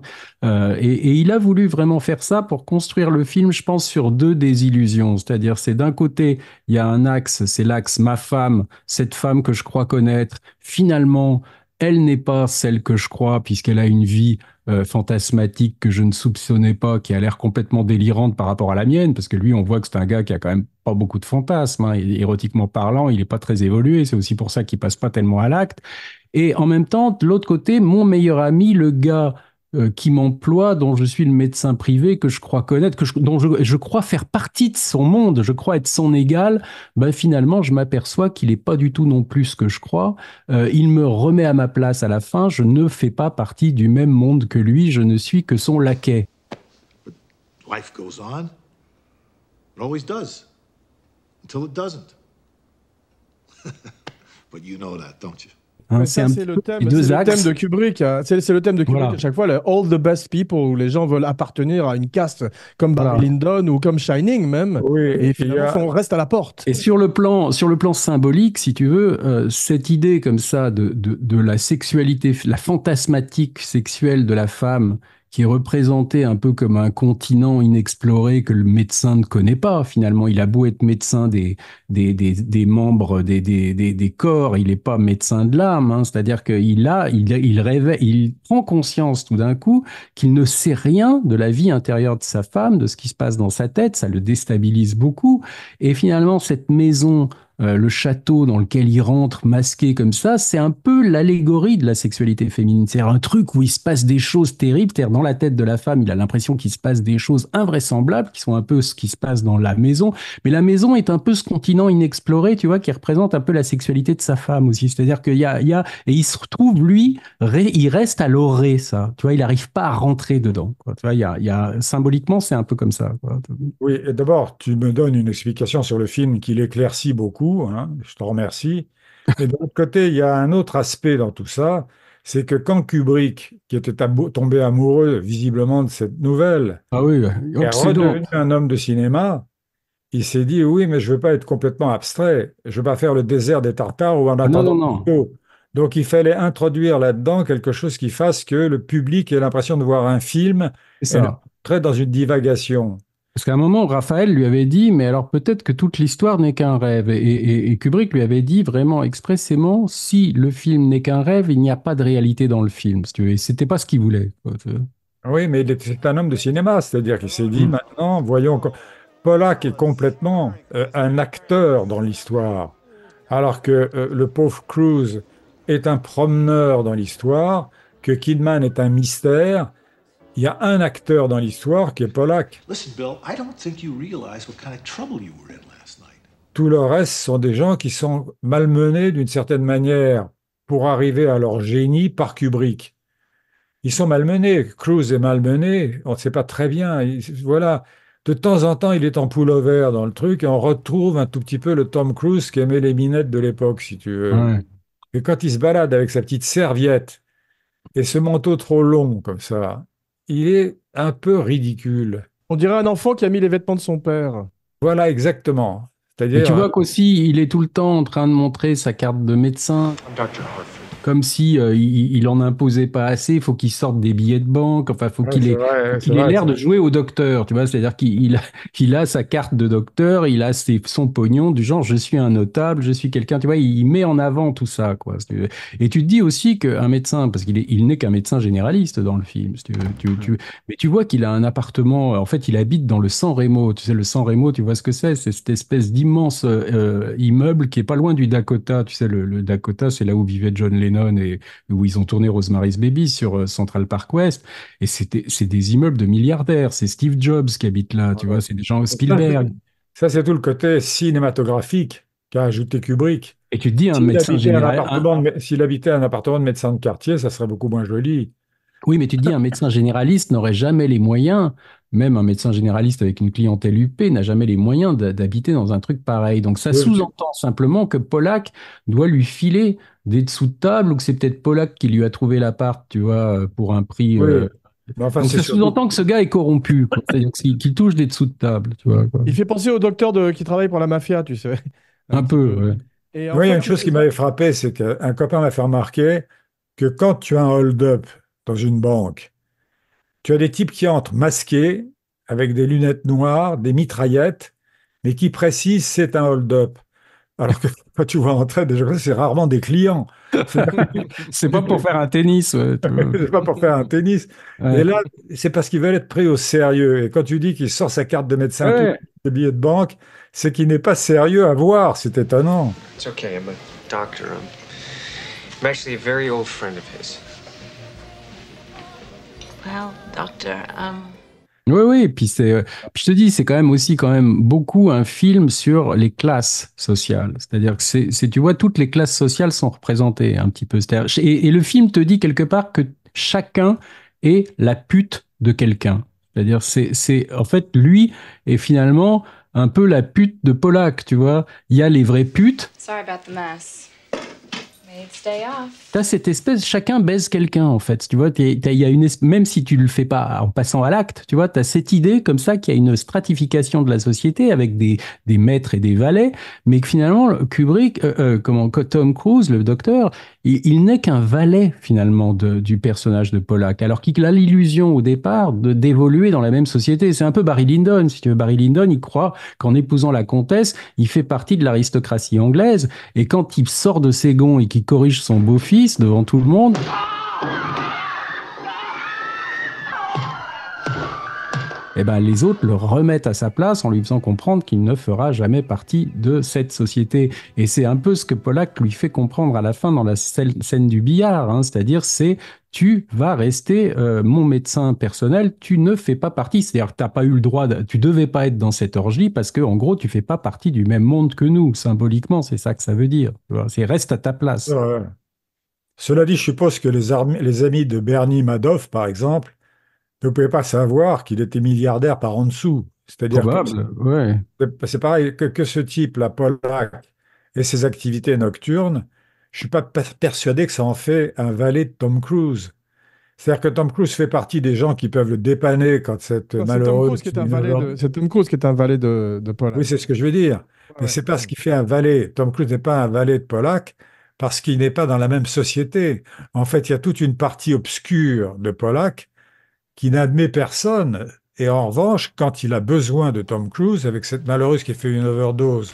et, et, il a voulu vraiment faire ça pour construire le film, je pense, sur deux désillusions. C'est-à-dire, c'est d'un côté, il y a un axe, c'est l'axe ma femme, cette femme que je crois connaître, finalement, elle n'est pas celle que je crois, puisqu'elle a une vie euh, fantasmatique que je ne soupçonnais pas, qui a l'air complètement délirante par rapport à la mienne, parce que lui, on voit que c'est un gars qui a quand même pas beaucoup de fantasmes, hein. érotiquement parlant, il n'est pas très évolué, c'est aussi pour ça qu'il passe pas tellement à l'acte. Et en même temps, de l'autre côté, mon meilleur ami, le gars euh, qui m'emploie, dont je suis le médecin privé, que je crois connaître, que je, dont je, crois faire partie de son monde, je crois être son égal, ben finalement je m'aperçois qu'il n'est pas du tout non plus ce que je crois. Euh, il me remet à ma place à la fin, je ne fais pas partie du même monde que lui, je ne suis que son laquais. life goes on. always does. Until it doesn't. But you know that, don't you? c'est le, thème, de Kubrick. C'est le thème de Kubrick à chaque fois, le All the Best People, où les gens veulent appartenir à une caste comme voilà. ou comme Shining même. et, finalement, on reste à la porte. Et sur le plan, sur le plan symbolique, si tu veux, euh, cette idée comme ça de, de, de la sexualité, la fantasmatique sexuelle de la femme qui est représenté un peu comme un continent inexploré que le médecin ne connaît pas. Finalement, il a beau être médecin des, des, des, membres, des, des, corps, il n'est pas médecin de l'âme. Hein. C'est-à-dire qu'il a, il, il il prend conscience tout d'un coup qu'il ne sait rien de la vie intérieure de sa femme, de ce qui se passe dans sa tête. Ça le déstabilise beaucoup. Et finalement, cette maison euh, le château dans lequel il rentre masqué comme ça, c'est un peu l'allégorie de la sexualité féminine. C'est un truc où il se passe des choses terribles. cest dans la tête de la femme, il a l'impression qu'il se passe des choses invraisemblables, qui sont un peu ce qui se passe dans la maison. Mais la maison est un peu ce continent inexploré, tu vois, qui représente un peu la sexualité de sa femme aussi. C'est-à-dire qu'il y a, il y a, et il se retrouve, lui, il reste à l'orée, ça. Tu vois, il n'arrive pas à rentrer dedans. Tu vois, il y a, symboliquement, c'est un peu comme ça. Oui, et d'abord, tu me donnes une explication sur le film qui l'éclaircit beaucoup Hein, je te remercie. et de l'autre côté, il y a un autre aspect dans tout ça, c'est que quand Kubrick, qui était tombé amoureux visiblement de cette nouvelle, ah oui, bah, est devenu un homme de cinéma, il s'est dit oui, mais je ne veux pas être complètement abstrait, je ne veux pas faire le désert des Tartares ou en ah, attendant. Non, Donc il fallait introduire là-dedans quelque chose qui fasse que le public ait l'impression de voir un film et, ça. dans une divagation. Parce qu'à un moment, Raphaël lui avait dit, mais alors peut-être que toute l'histoire n'est qu'un rêve. Et, Kubrick lui avait dit vraiment expressément, si le film n'est qu'un rêve, il n'y a pas de réalité dans le film. n'était c'était pas ce qu'il voulait. Ah oui, mais c'est un homme de cinéma, c'est-à-dire qu'il s'est dit, hmm. maintenant, voyons, Pollack est complètement euh, un acteur dans l'histoire, alors que euh, le pauvre Cruise est un promeneur dans l'histoire, que Kidman est un mystère, il y a un acteur dans l'histoire qui est Polak. Tout le reste sont des gens qui sont malmenés d'une certaine manière pour arriver à leur génie par Kubrick. Ils sont malmenés. Cruise est malmené. On ne sait pas très bien. voilà. De temps en temps, il est en pullover dans le truc et on retrouve un tout petit peu le Tom Cruise qui aimait les minettes de l'époque, si tu veux. Et quand il se balade avec sa petite serviette et ce manteau trop long comme ça, il est un peu ridicule. On dirait un enfant qui a mis les vêtements de son père. Voilà, exactement. cest tu vois qu'aussi, il est tout le temps en train de montrer sa carte de médecin comme si n'en euh, il, en imposait pas assez, il faut qu'il sorte des billets de banque, enfin faut qu'il ait, l'air de jouer au docteur, tu vois, c'est-à-dire qu'il a sa carte de docteur, il a son pognon du genre je suis un notable, je suis quelqu'un, tu vois, il, met en avant tout ça quoi. Et tu te dis aussi qu'un médecin, parce qu'il il n'est qu'un médecin généraliste dans le film, mais tu vois qu'il a un appartement, euh, en fait il habite dans le San Remo, tu sais le San Remo, tu vois ce que c'est, c'est cette espèce d'immense euh, immeuble qui est pas loin du Dakota, tu sais le Dakota c'est là où vivait John Lennon et où ils ont tourné Rosemary's Baby sur euh, Central Park West. Et c'est des immeubles de milliardaires. C'est Steve Jobs qui habite là, tu vois. C'est des gens Spielberg. Ça, c'est tout le côté cinématographique qu'a ajouté Kubrick. Et tu te dis un médecin général. S'il habitait un appartement de médecin de quartier, ça serait beaucoup moins joli. Oui, mais tu te dis un médecin généraliste n'aurait jamais les moyens, même un médecin généraliste avec une clientèle UP n'a jamais les moyens d'habiter dans un truc pareil. Donc ça sous-entend simplement que Pollack doit lui filer des dessous de table ou que c'est peut-être Polak qui lui a trouvé l'appart, tu vois, euh, pour un prix. Euh, sous-entend que ce gars est corrompu, qu'il touche des dessous de table, tu vois. Il fait penser au docteur qui travaille pour la mafia, tu sais. Un, peu, oui, il y a une chose qui m'avait frappé, c'est qu'un copain m'a fait remarquer que quand tu as un hold-up dans une banque, tu as des types qui entrent masqués, avec des lunettes noires, des mitraillettes, mais qui précisent c'est un hold-up. Alors que quand tu vois entrer des gens, c'est rarement des clients. c'est pas pour faire un tennis. c'est pas pour faire un tennis. Et là, c'est parce qu'ils veulent être pris au sérieux. Et quand tu dis qu'il sort sa carte de médecin, ouais. ses billets de banque, c'est qu'il n'est pas sérieux à voir. C'est étonnant. je a very old friend of his. Well, doctor, um, oui, oui, euh, puis je te dis, c'est quand même aussi quand même beaucoup un film sur les classes sociales. C'est-à-dire que c'est, tu vois, toutes les classes sociales sont représentées un petit peu. Et, et le film te dit quelque part que chacun est la pute de quelqu'un. C'est-à-dire, c'est, c'est, en fait, lui est finalement un peu la pute de Polak, tu vois. Il y a les vraies putes. Sorry about the T'as cette espèce, chacun baise quelqu'un en fait. Tu vois, il y a une même si tu le fais pas en passant à l'acte, tu vois, t'as cette idée comme ça qu'il y a une stratification de la société avec des, des maîtres et des valets, mais que finalement Kubrick, euh, euh, comment Tom Cruise, le docteur, il, n'est qu'un valet finalement de, du personnage de Pollack, alors qu'il a l'illusion au départ de d'évoluer dans la même société. C'est un peu Barry Lyndon, si tu veux. Barry Lyndon, il croit qu'en épousant la comtesse, il fait partie de l'aristocratie anglaise, et quand il sort de ses gonds et qu'il corrige son beau-fils devant tout le monde. Eh ben, les autres le remettent à sa place en lui faisant comprendre qu'il ne fera jamais partie de cette société. Et c'est un peu ce que Pollack lui fait comprendre à la fin dans la scène du billard, hein. c'est-à-dire c'est tu vas rester euh, mon médecin personnel, tu ne fais pas partie. C'est-à-dire tu n'as pas eu le droit, de, tu devais pas être dans cette orgie parce que, en gros, tu fais pas partie du même monde que nous. Symboliquement, c'est ça que ça veut dire. C'est reste à ta place. Cela dit, je suppose que les amis de Bernie Madoff, par exemple, vous ne pouvez pas savoir qu'il était milliardaire par en dessous. C'est-à-dire C'est pareil que, que, ce type, la Polac, et ses activités nocturnes, je ne suis pas persuadé que ça en fait un valet de Tom Cruise. C'est-à-dire que Tom Cruise fait partie des gens qui peuvent le dépanner quand cette malheureuse. C'est Tom, Cruise qui est un valet de, de Oui, c'est ce que je veux dire. Mais Mais c'est pas ce qui fait un valet. Tom Cruise n'est pas un valet de Polak parce qu'il n'est pas dans la même société. En fait, il y a toute une partie obscure de Polak qui n'admet personne. Et en revanche, quand il a besoin de Tom Cruise, avec cette malheureuse qui fait une overdose,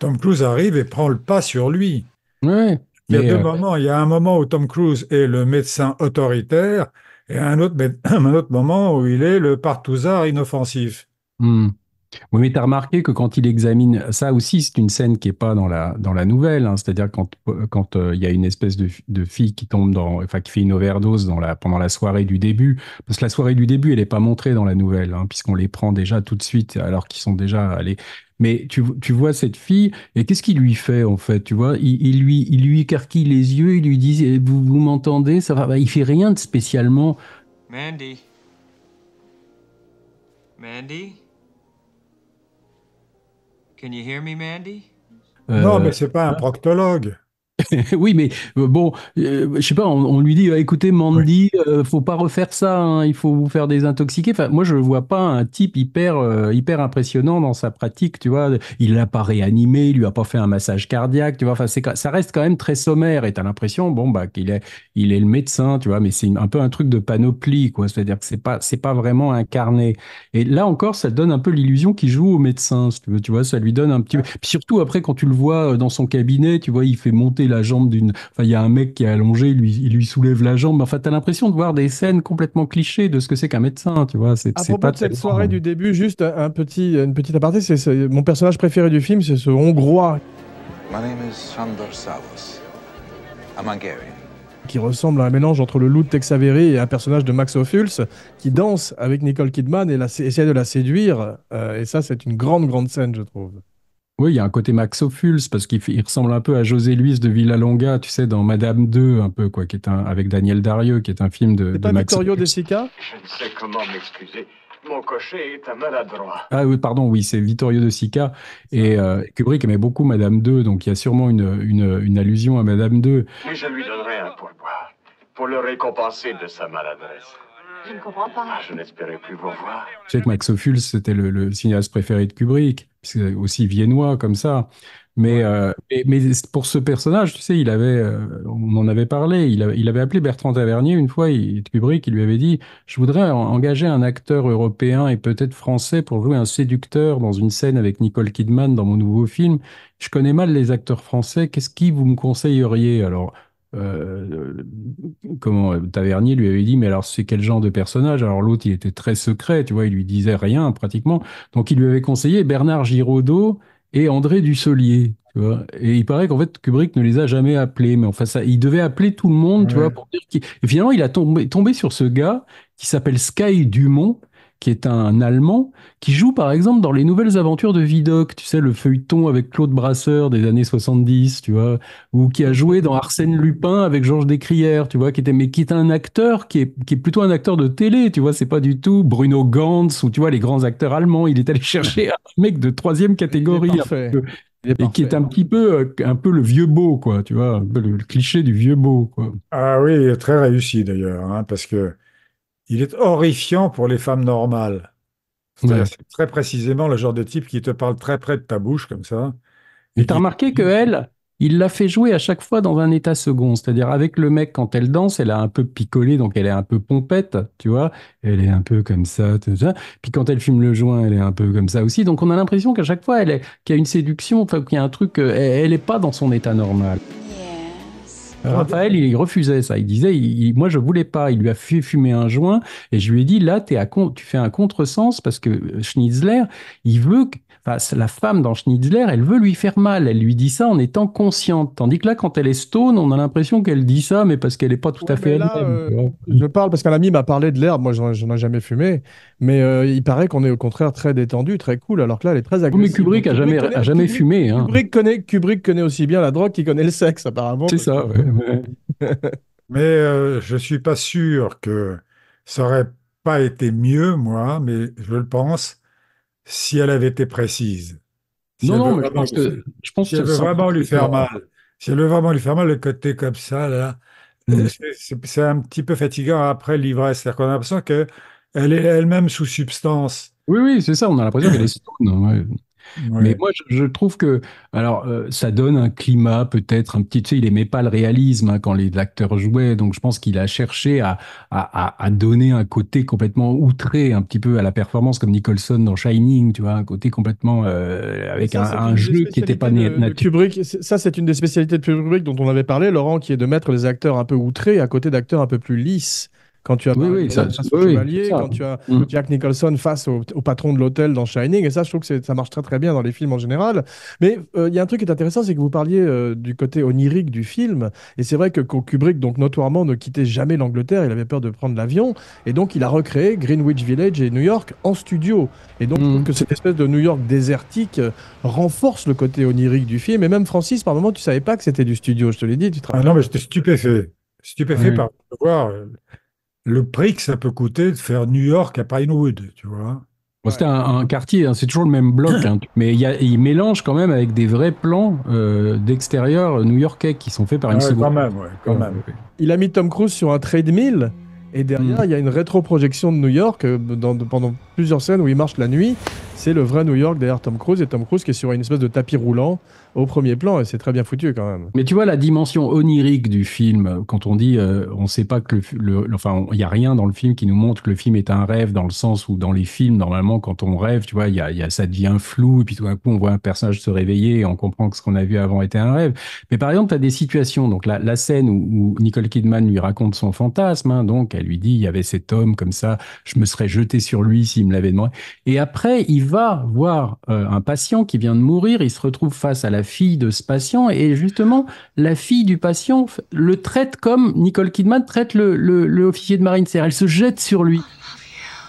Tom Cruise arrive et prend le pas sur lui. Oui, il y a deux euh, moments. Il y a un moment où Tom Cruise est le médecin autoritaire et un autre, moment où il est le partouzard inoffensif. Hmm. Oui, mais tu as remarqué que quand il examine, ça aussi, c'est une scène qui n'est pas dans la, dans la nouvelle, hein. c'est-à-dire quand euh, il quand, y a une espèce de, de, fille qui tombe dans, enfin, qui fait une overdose dans la, pendant la soirée du début, parce que la soirée du début, elle n'est pas montrée dans la nouvelle, hein, puisqu'on les prend déjà tout de suite, alors qu'ils sont déjà allés. Mais tu, tu, vois cette fille, et qu'est-ce qu'il lui fait en fait Tu vois, il, lui, il lui écarquille les yeux, il lui dit eh, Vous, vous m'entendez Ça va Il fait rien de spécialement. Mandy. Mandy Can you Mandy? Euh, non, mais c'est pas un proctologue. oui, mais euh, bon, euh, je sais pas, on, lui dit, euh, écoutez, Mandy, faut pas refaire ça, hein, il faut vous faire désintoxiquer. Enfin, moi, je vois pas un type hyper, hyper impressionnant dans sa pratique, tu vois. Il l'a pas réanimé, il lui a pas fait un massage cardiaque, tu vois. Enfin, c'est ça reste quand même très sommaire et as l'impression, bon, bah, qu'il est, il est le médecin, tu vois, mais c'est un peu un truc de panoplie, quoi. C'est-à-dire que c'est pas, c'est pas vraiment incarné. Et là encore, ça donne un peu l'illusion qu'il joue au médecin, tu, vois, ça lui donne un petit surtout après, quand tu le vois dans son cabinet, tu vois, il fait monter la jambe d'une. Enfin, il y a un mec qui est allongé, il lui, soulève la jambe. Enfin, t'as l'impression de voir des scènes complètement clichés de ce que c'est qu'un médecin, tu vois. C'est, à propos de cette soirée du début, juste un petit, une petite aparté. C'est, mon personnage préféré du film, c'est ce Hongrois. My name is qui ressemble à un mélange entre le loup de Tex Avery et un personnage de Max Ophuls qui danse avec Nicole Kidman et, essaie de la séduire. Euh, et ça, c'est une grande, grande scène, je trouve. Oui, il y a un côté Max Ophuls parce qu'il ressemble un peu à José Luis de Villalonga, tu sais, dans Madame 2, un peu, quoi, qui est avec Daniel Darieux, qui est un film de, de Vittorio De Sica Je ne sais comment m'excuser. Mon cocher est un maladroit. Ah oui, pardon, oui, c'est Vittorio De Sica. Et euh, Kubrick aimait beaucoup Madame 2, donc il y a sûrement une, une, une allusion à Madame 2. Et je lui donnerai un pourboire pour le récompenser de sa maladresse. Je ne comprends pas. Ah, je n'espérais plus vous revoir. Max o'phul c'était le, cinéaste préféré de Kubrick. aussi viennois comme ça. Euh, mais, mais, pour ce personnage, tu sais, il avait, euh, on en avait parlé, il, avait appelé Bertrand Tavernier une fois, Kubrick, il lui avait dit Je voudrais engager un acteur européen et peut-être français pour jouer un séducteur dans une scène avec Nicole Kidman dans mon nouveau film. Je connais mal les acteurs français, qu'est-ce qui vous me conseilleriez Alors, euh, comment euh, Tavernier lui avait dit mais alors c'est quel genre de personnage alors l'autre il était très secret tu vois il lui disait rien pratiquement donc il lui avait conseillé Bernard Giraudot et André Dussolier tu vois et il paraît qu'en fait Kubrick ne les a jamais appelés mais enfin ça il devait appeler tout le monde tu vois pour dire et finalement il a tombé tombé sur ce gars qui s'appelle Sky Dumont qui est un Allemand, qui joue par exemple dans les nouvelles aventures de Vidocq, tu sais, le feuilleton avec Claude Brasseur des années 70, tu vois, ou qui a joué dans Arsène Lupin avec Georges Descrières, tu vois, qui était, mais qui est un acteur qui est, plutôt un acteur de télé, tu vois, c'est pas du tout Bruno Gantz ou tu vois, les grands acteurs allemands, il est allé chercher un mec de troisième catégorie. Et, qui est un petit peu, euh, un peu le vieux beau, quoi, tu vois, le, cliché du vieux beau, quoi. Ah oui, très réussi d'ailleurs, hein, parce que il est horrifiant pour les femmes normales. C'est très précisément le genre de type qui te parle très près de ta bouche comme ça. Et t'as remarqué que elle, il l'a fait jouer à chaque fois dans un état second, c'est-à-dire avec le mec quand elle danse, elle a un peu picolé, donc elle est un peu pompette, tu vois, elle est un peu comme ça, tout ça. Puis quand elle fume le joint, elle est un peu comme ça aussi. Donc on a l'impression qu'à chaque fois, elle y a une séduction, enfin qu'il y a un truc, euh, elle, n'est pas dans son état normal. Euh, Raphaël, il refusait ça. Il disait, moi, je voulais pas. Il lui a fait fumer un joint et je lui ai dit, là, es à, tu fais un contresens parce que euh, Schnitzler, il veut, enfin, la femme dans Schnitzler, elle veut lui faire mal. Elle lui dit ça en étant consciente. Tandis que là, quand elle est stone, on a l'impression qu'elle dit ça, mais parce qu'elle est pas tout à fait elle-même. Euh, je parle parce qu'un ami m'a parlé de l'herbe. Moi, je n'en ai jamais fumé. Mais il paraît qu'on est au contraire très détendu, très cool, alors que là, elle est très agressive. Mais Kubrick, a jamais, jamais fumé. Hein. Kubrick, connaît, Kubrick connaît aussi bien la drogue qu'il connaît le sexe, apparemment. C'est ça, mais euh, je ne suis pas sûr que ça aurait pas été mieux, moi, mais je le pense, si elle avait été précise. non, non, mais je pense que. Je pense si que elle veut vraiment lui faire mal. Si elle veut vraiment lui faire mal, le côté comme ça, là, euh, mm. c'est un petit peu fatigant après l'ivresse. C'est-à-dire qu'on a l'impression qu'elle est elle-même sous substance. Oui, oui, c'est ça. On a l'impression qu'elle est sous... Mais moi, je, trouve que, alors, euh, ça donne un climat peut-être un petit, tu il aimait pas le réalisme hein, quand les acteurs jouaient, donc je pense qu'il a cherché à, donner un côté complètement outré, un petit peu à la performance, comme Nicholson dans Shining, tu vois, un côté complètement euh, avec un, jeu qui n'était pas né ça, c'est une des spécialités de Kubrick dont on avait parlé, Laurent, qui est de mettre les acteurs un peu outrés à côté d'acteurs un peu plus lisses. Quand tu as quand tu as mm. Jack Nicholson face au, patron de l'hôtel dans Shining, et ça, je trouve que ça marche très très bien dans les films en général. Mais euh, il y a un truc qui est intéressant, c'est que vous parliez euh, du côté onirique du film, et c'est vrai que Kubrick, donc notoirement, ne quittait jamais l'Angleterre, il avait peur de prendre l'avion, et donc il a recréé Greenwich Village et New York en studio. Et donc mm. que cette espèce de New York désertique euh, renforce le côté onirique du film. Et même Francis, par moment, tu savais pas que c'était du studio, je te l'ai dit. Tu ah non, mais j'étais stupéfait, stupéfait par voir le prix que ça peut coûter de faire New York à Pinewood, tu vois. C'est C'était un, quartier, hein, c'est toujours le même bloc, hein, mais il mélange quand même avec des vrais plans euh, d'extérieur new-yorkais qui sont faits par ah une ouais, Quand même, quand Il a mis Tom Cruise sur un trade mill, et derrière, hmm. il y a une rétroprojection de New York euh, dans, pendant plusieurs scènes où il marche la nuit c'est le vrai New York derrière Tom Cruise et Tom Cruise qui est sur une espèce de tapis roulant au premier plan et c'est très bien foutu quand même. Mais tu vois la dimension onirique du film quand on dit on euh, on sait pas que le, enfin il y a rien dans le film qui nous montre que le film est un rêve dans le sens où dans les films normalement quand on rêve tu vois il y a, ça devient flou et puis tout d'un coup on voit un personnage se réveiller et on comprend que ce qu'on a vu avant était un rêve. Mais par exemple tu as des situations donc la, scène où, Nicole Kidman lui raconte son fantasme hein, donc elle lui dit il y avait cet homme comme ça je me serais jeté sur lui s'il me l'avait demandé et après il va voir euh, un patient qui vient de mourir, il se retrouve face à la fille de ce patient, et justement, la fille du patient le traite comme Nicole Kidman traite le, le, officier de marine, cest elle se jette sur lui.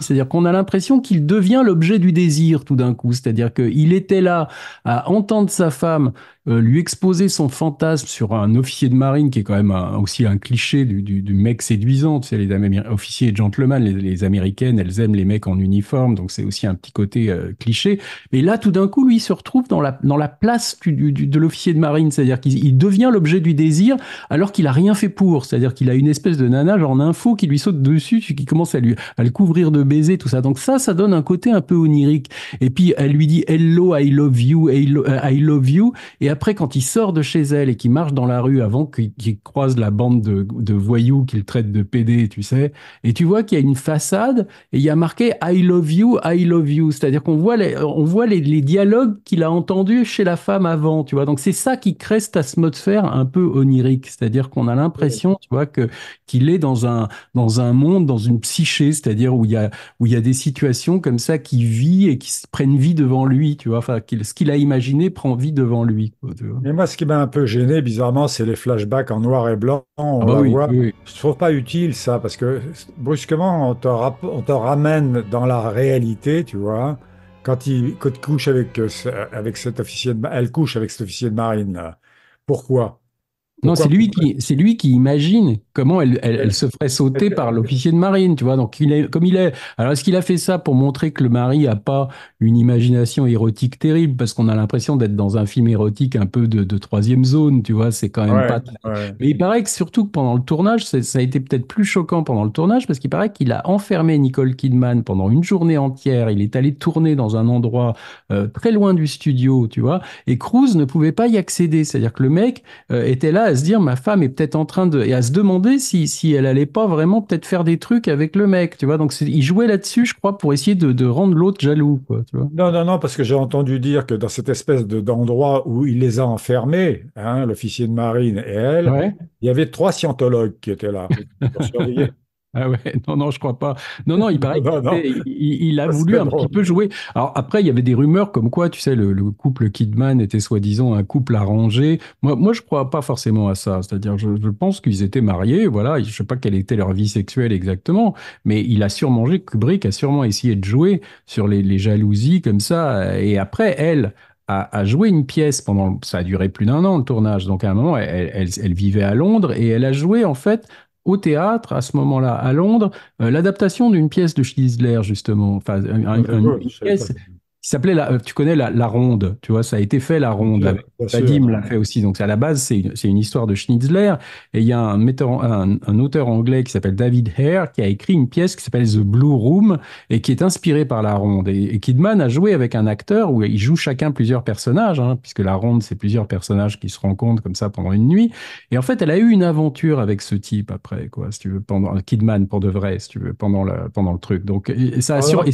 C'est-à-dire qu'on a l'impression qu'il devient l'objet du désir tout d'un coup. C'est-à-dire qu'il était là à entendre sa femme euh, lui exposer son fantasme sur un officier de marine qui est quand même aussi un cliché du, mec séduisant. Tu sais, les officiers et gentlemen, les, américaines, elles aiment les mecs en uniforme, donc c'est aussi un petit côté euh, cliché. Mais là, tout d'un coup, lui il se retrouve dans la, dans la place du, de l'officier de marine, c'est-à-dire qu'il devient l'objet du désir alors qu'il a rien fait pour. C'est-à-dire qu'il a une espèce de nana genre info qui lui saute dessus, qui commence à lui à le couvrir de baisers, tout ça. Donc ça, ça donne un côté un peu onirique. Et puis elle lui dit hello, I love you, euh, I, love you, et après, quand il sort de chez elle et qu'il marche dans la rue avant qu'il croise la bande de, voyous qu'il traite de PD, tu sais, et tu vois qu'il y a une façade et il y a marqué I love you, I love you. C'est-à-dire qu'on voit les, on voit les, dialogues qu'il a entendus chez la femme avant, tu vois. Donc c'est ça qui crée cette atmosphère un peu onirique. C'est-à-dire qu'on a l'impression, tu vois, que, qu'il est dans un, dans un monde, dans une psyché, c'est-à-dire où il y a, où il y a des situations comme ça qui vit et qui prennent vie devant lui, tu vois. Enfin, ce qu'il a imaginé prend vie devant lui. Mais moi, ce qui m'a un peu gêné, bizarrement, c'est les flashbacks en noir et blanc. On ah bah Je trouve pas utile ça, parce que brusquement, on te, on ramène dans la réalité, tu vois. Quand il, couche avec, euh, avec cet officier elle couche avec cet officier de marine, pourquoi non, c'est lui qui, c'est lui qui imagine comment elle, se ferait sauter par l'officier de marine, tu vois. Donc, il est, comme il est. Alors, est-ce qu'il a fait ça pour montrer que le mari a pas une imagination érotique terrible, parce qu'on a l'impression d'être dans un film érotique un peu de, troisième zone, tu vois. C'est quand même pas. Mais il paraît que surtout pendant le tournage, ça a été peut-être plus choquant pendant le tournage, parce qu'il paraît qu'il a enfermé Nicole Kidman pendant une journée entière. Il est allé tourner dans un endroit euh, très loin du studio, tu vois. Et Cruz ne pouvait pas y accéder, c'est-à-dire que le mec euh, était là à se dire ma femme est peut-être en train de et à se demander si si elle allait pas vraiment peut-être faire des trucs avec le mec, tu vois. Donc il jouait là-dessus, je crois, pour essayer de, rendre l'autre jaloux, quoi, tu vois. Non non non, parce que j'ai entendu dire que dans cette espèce d'endroit où il les a enfermés, hein, l'officier de marine et elle, il y avait trois scientologues qui étaient là Ah ouais, non, non, je crois pas. Non, non, il paraît qu'il il, a voulu un petit peu jouer. Alors après, il y avait des rumeurs comme quoi, tu sais, le, couple Kidman était soi-disant un couple arrangé. Moi, moi, je crois pas forcément à ça. C'est-à-dire, je, pense qu'ils étaient mariés, voilà. Je sais pas quelle était leur vie sexuelle exactement, mais il a sûrement, Kubrick a sûrement essayé de jouer sur les, jalousies comme ça. Et après, elle, a, joué une pièce pendant, ça a duré plus d'un an le tournage, donc à un moment, elle, vivait à Londres et elle a joué en fait au théâtre à ce moment-là à Londres euh, l'adaptation d'une pièce de Schindler, justement enfin ah, qui s'appelait euh, tu connais la, ronde, tu vois, ça a été fait la ronde. la, fait aussi. Donc à la base, c'est une, une, histoire de Schnitzler. Et il y a un, un, auteur anglais qui s'appelle David Hare qui a écrit une pièce qui s'appelle The Blue Room et qui est inspirée par la ronde. Et, Kidman a joué avec un acteur où ils jouent chacun plusieurs personnages, hein, puisque la ronde c'est plusieurs personnages qui se rencontrent comme ça pendant une nuit. Et en fait, elle a eu une aventure avec ce type après, quoi, si tu veux, pendant Kidman pour de vrai, si tu veux, pendant le pendant le truc. Donc ça assure.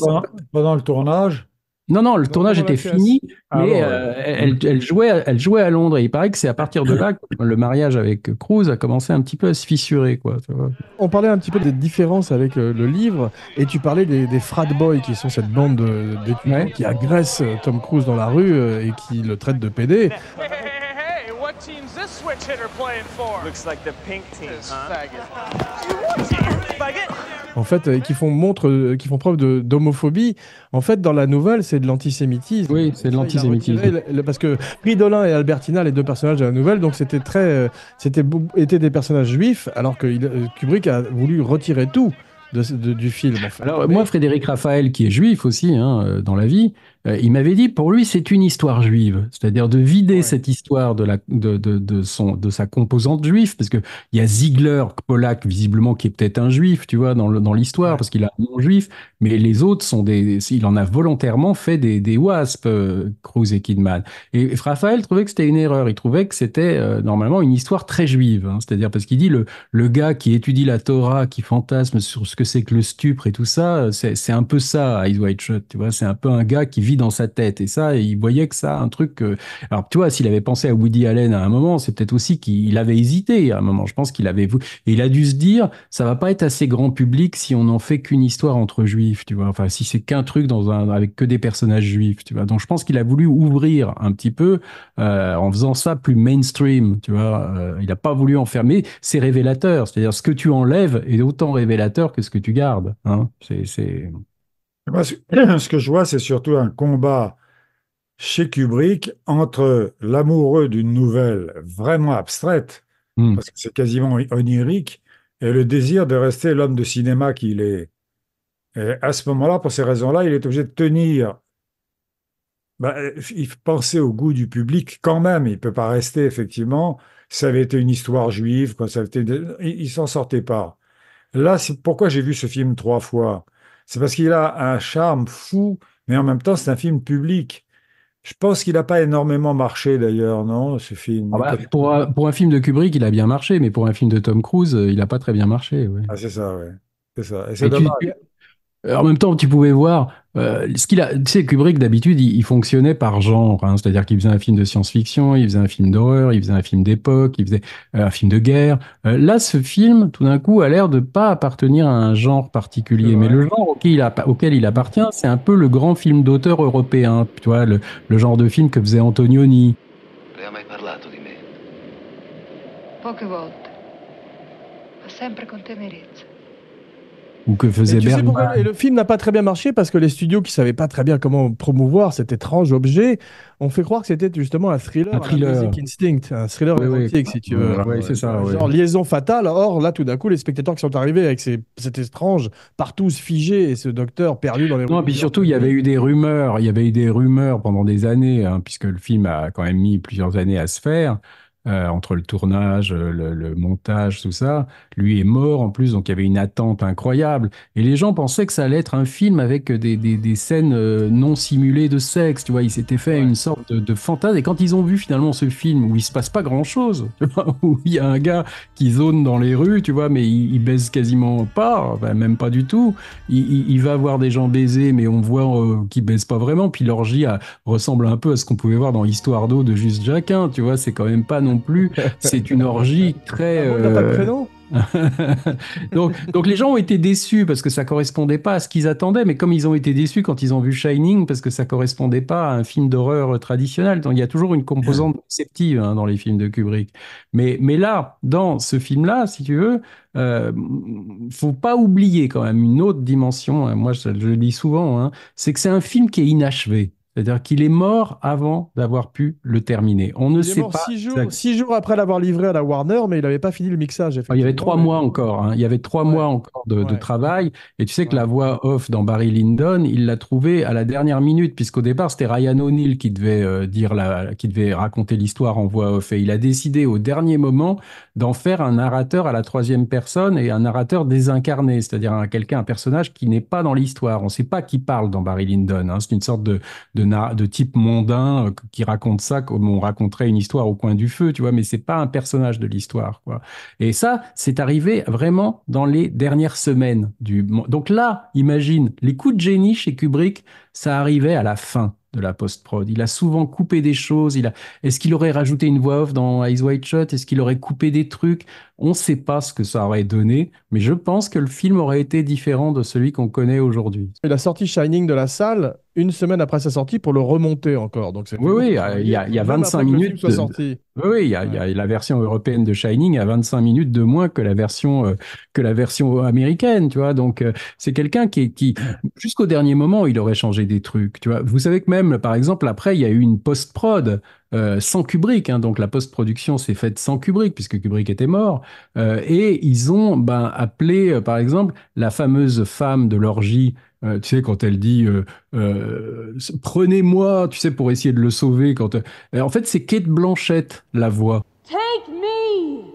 pendant le tournage. Non, non, le tournage était fini, mais euh, elle, jouait, elle jouait à Londres. Et il paraît que c'est à partir de là que le mariage avec Cruz a commencé un petit peu à se fissurer. Quoi, On parlait un petit peu des différences avec euh, le livre, et tu parlais des, des, frat boys, qui sont cette bande d'étudiants qui agressent euh, Tom Cruise dans la rue et qui le traitent de PD. team, en fait, euh, qui font montre, euh, qui font preuve d'homophobie. En fait, dans la nouvelle, c'est de l'antisémitisme. Oui, c'est de l'antisémitisme. Parce que Ridolin et Albertina, les deux personnages de la nouvelle, donc c'était très, euh, c'était étaient des personnages juifs, alors que Kubrick a voulu retirer tout. du film. Alors, moi, Frédéric Raphaël, qui est juif aussi hein, dans la vie, euh, il m'avait dit, pour lui, c'est une histoire juive, c'est-à-dire de vider cette histoire de, la, de, de, son, de sa composante juive, parce qu'il y a Ziegler, Polak, visiblement, qui est peut-être un juif, tu vois, dans, le, dans l'histoire, parce qu'il a un nom juif, mais les autres sont des. Il en a volontairement fait des, des wasps, Cruz euh, et Kidman. Et Raphaël trouvait que c'était une erreur. Il trouvait que c'était euh, normalement une histoire très juive, hein. c'est-à-dire parce qu'il dit le, le gars qui étudie la Torah, qui fantasme sur ce que c'est que le stupre et tout ça, c'est, c'est un peu ça, Eyes White shot tu vois, c'est un peu un gars qui vit dans sa tête. Et ça, il voyait que ça, un truc. Que... Alors, tu vois, s'il avait pensé à Woody Allen à un moment, c'est peut-être aussi qu'il avait hésité à un moment. Je pense qu'il avait. Et il a dû se dire, ça va pas être assez grand public si on n'en fait qu'une histoire entre juifs, tu vois. Enfin, si c'est qu'un truc dans un... avec que des personnages juifs, tu vois. Donc, je pense qu'il a voulu ouvrir un petit peu euh, en faisant ça plus mainstream, tu vois. Euh, il n'a pas voulu enfermer. C'est révélateur. C'est-à-dire, ce que tu enlèves est autant révélateur que ce que tu gardes. Hein. C'est. Eh ben, ce que je vois, c'est surtout un combat chez Kubrick entre l'amoureux d'une nouvelle vraiment abstraite, hmm. parce que c'est quasiment onirique, et le désir de rester l'homme de cinéma qu'il est. Et à ce moment-là, pour ces raisons-là, il est obligé de tenir. Ben, il pensait au goût du public quand même. Il ne peut pas rester, effectivement. Ça avait été une histoire juive, Quand ça avait été... il ne s'en sortait pas. Là, c'est pourquoi j'ai vu ce film trois fois c'est parce qu'il a un charme fou, mais en même temps, c'est un film public. Je pense qu'il n'a pas énormément marché d'ailleurs, non, ce film. Ah bah, pour, un, film de Kubrick, il a bien marché, mais pour un film de Tom Cruise, euh, il n'a pas très bien marché. Ah, c'est ça, oui. C'est ça. c'est dommage. Euh, en même temps, tu pouvais voir euh, ce qu'il a, tu sais, Kubrick d'habitude, il, fonctionnait par genre, hein. c'est-à-dire qu'il faisait un film de science-fiction, il faisait un film d'horreur, il faisait un film d'époque, il faisait euh, un film de guerre. là, ce film, tout d'un coup, a l'air de pas appartenir à un genre particulier, mais le genre auquel il, appartient, c'est un peu le grand film d'auteur européen, tu vois, le, genre de film que faisait Antonioni. Poche volte, sempre ou que faisait et le film n'a pas très bien marché parce que les studios qui savaient pas très bien comment promouvoir cet étrange objet ont fait croire que c'était justement un thriller, un thriller. Un Instinct, un thriller oui, érotique si tu veux. Oui, c'est ça. Genre liaison fatale. Or là, tout d'un coup, les spectateurs qui sont arrivés avec cet étrange partout figé et ce docteur perdu dans les. Non, puis surtout, il y avait eu des rumeurs. Il y avait eu des rumeurs pendant des années, hein, puisque le film a quand même mis plusieurs années à se faire. Euh, entre le tournage, euh, le, montage, tout ça. Lui est mort en plus, donc il y avait une attente incroyable. Et les gens pensaient que ça allait être un film avec des, des, des scènes euh, non simulées de sexe. Tu vois, il s'était fait une sorte de, fantasme. Et quand ils ont vu finalement ce film où il se passe pas grand chose, où il y a un gars qui zone dans les rues, tu vois, mais il, il baise quasiment pas, même pas du tout. Il, va voir des gens baiser, mais on voit qui ne pas vraiment. Puis l'orgie ressemble un peu à ce qu'on pouvait voir dans Histoire d'eau de Juste Jacquin. Tu vois, c'est quand même pas non plus. C'est une orgie très. Ah euh, donc, donc les gens ont été déçus parce que ça correspondait pas à ce qu'ils attendaient, mais comme ils ont été déçus quand ils ont vu Shining parce que ça correspondait pas à un film d'horreur traditionnel. Donc il y a toujours une composante déceptive hein, dans les films de Kubrick. Mais, mais là, dans ce film-là, si tu veux, euh, faut pas oublier quand même une autre dimension. Hein. moi, je, le dis souvent, hein. c'est que c'est un film qui est inachevé. C'est-à-dire qu'il est mort avant d'avoir pu le terminer. On ne sait pas. Six jours, après l'avoir livré à la Warner, mais il n'avait pas fini le mixage. Ah, hein. Il y avait trois mois encore. Il y avait trois mois encore de, travail. Et tu sais que la voix off dans Barry Lyndon, il l'a trouvée à la dernière minute, puisqu'au départ, c'était Ryan O'Neill qui devait euh, dire qui devait raconter l'histoire en voix off. Et il a décidé au dernier moment d'en faire un narrateur à la troisième personne et un narrateur désincarné, c'est-à-dire un, quelqu'un, un personnage qui n'est pas dans l'histoire. On ne sait pas qui parle dans Barry Lyndon. Hein. C'est une sorte de de, type mondain euh, qui raconte ça comme on raconterait une histoire au coin du feu, tu vois, mais c'est pas un personnage de l'histoire, quoi. Et ça, c'est arrivé vraiment dans les dernières semaines du. Donc là, imagine, les coups de génie chez Kubrick, ça arrivait à la fin de la post-prod. Il a souvent coupé des choses. Il Est-ce qu'il aurait rajouté une voix off dans Eyes White shot Est-ce qu'il aurait coupé des trucs on ne sait pas ce que ça aurait donné, mais je pense que le film aurait été différent de celui qu'on connaît aujourd'hui. Il a sorti Shining de la salle une semaine après sa sortie pour le remonter encore. Donc oui, oui, il y, a 25 minutes. Oui, la version européenne de Shining a 25 minutes de moins que la version euh, que la version américaine, tu vois. Donc euh, c'est quelqu'un qui, qui jusqu'au dernier moment, il aurait changé des trucs, tu vois. Vous savez que même, par exemple, après, il y a eu une post prod euh, sans Kubrick. Hein. donc la post-production s'est faite sans Kubrick, puisque Kubrick était mort. Euh, et ils ont ben, appelé, euh, par exemple, la fameuse femme de l'orgie. tu sais, quand elle dit prenez-moi, tu sais, pour essayer de le sauver. en fait, c'est Kate Blanchette, la voix. Take me.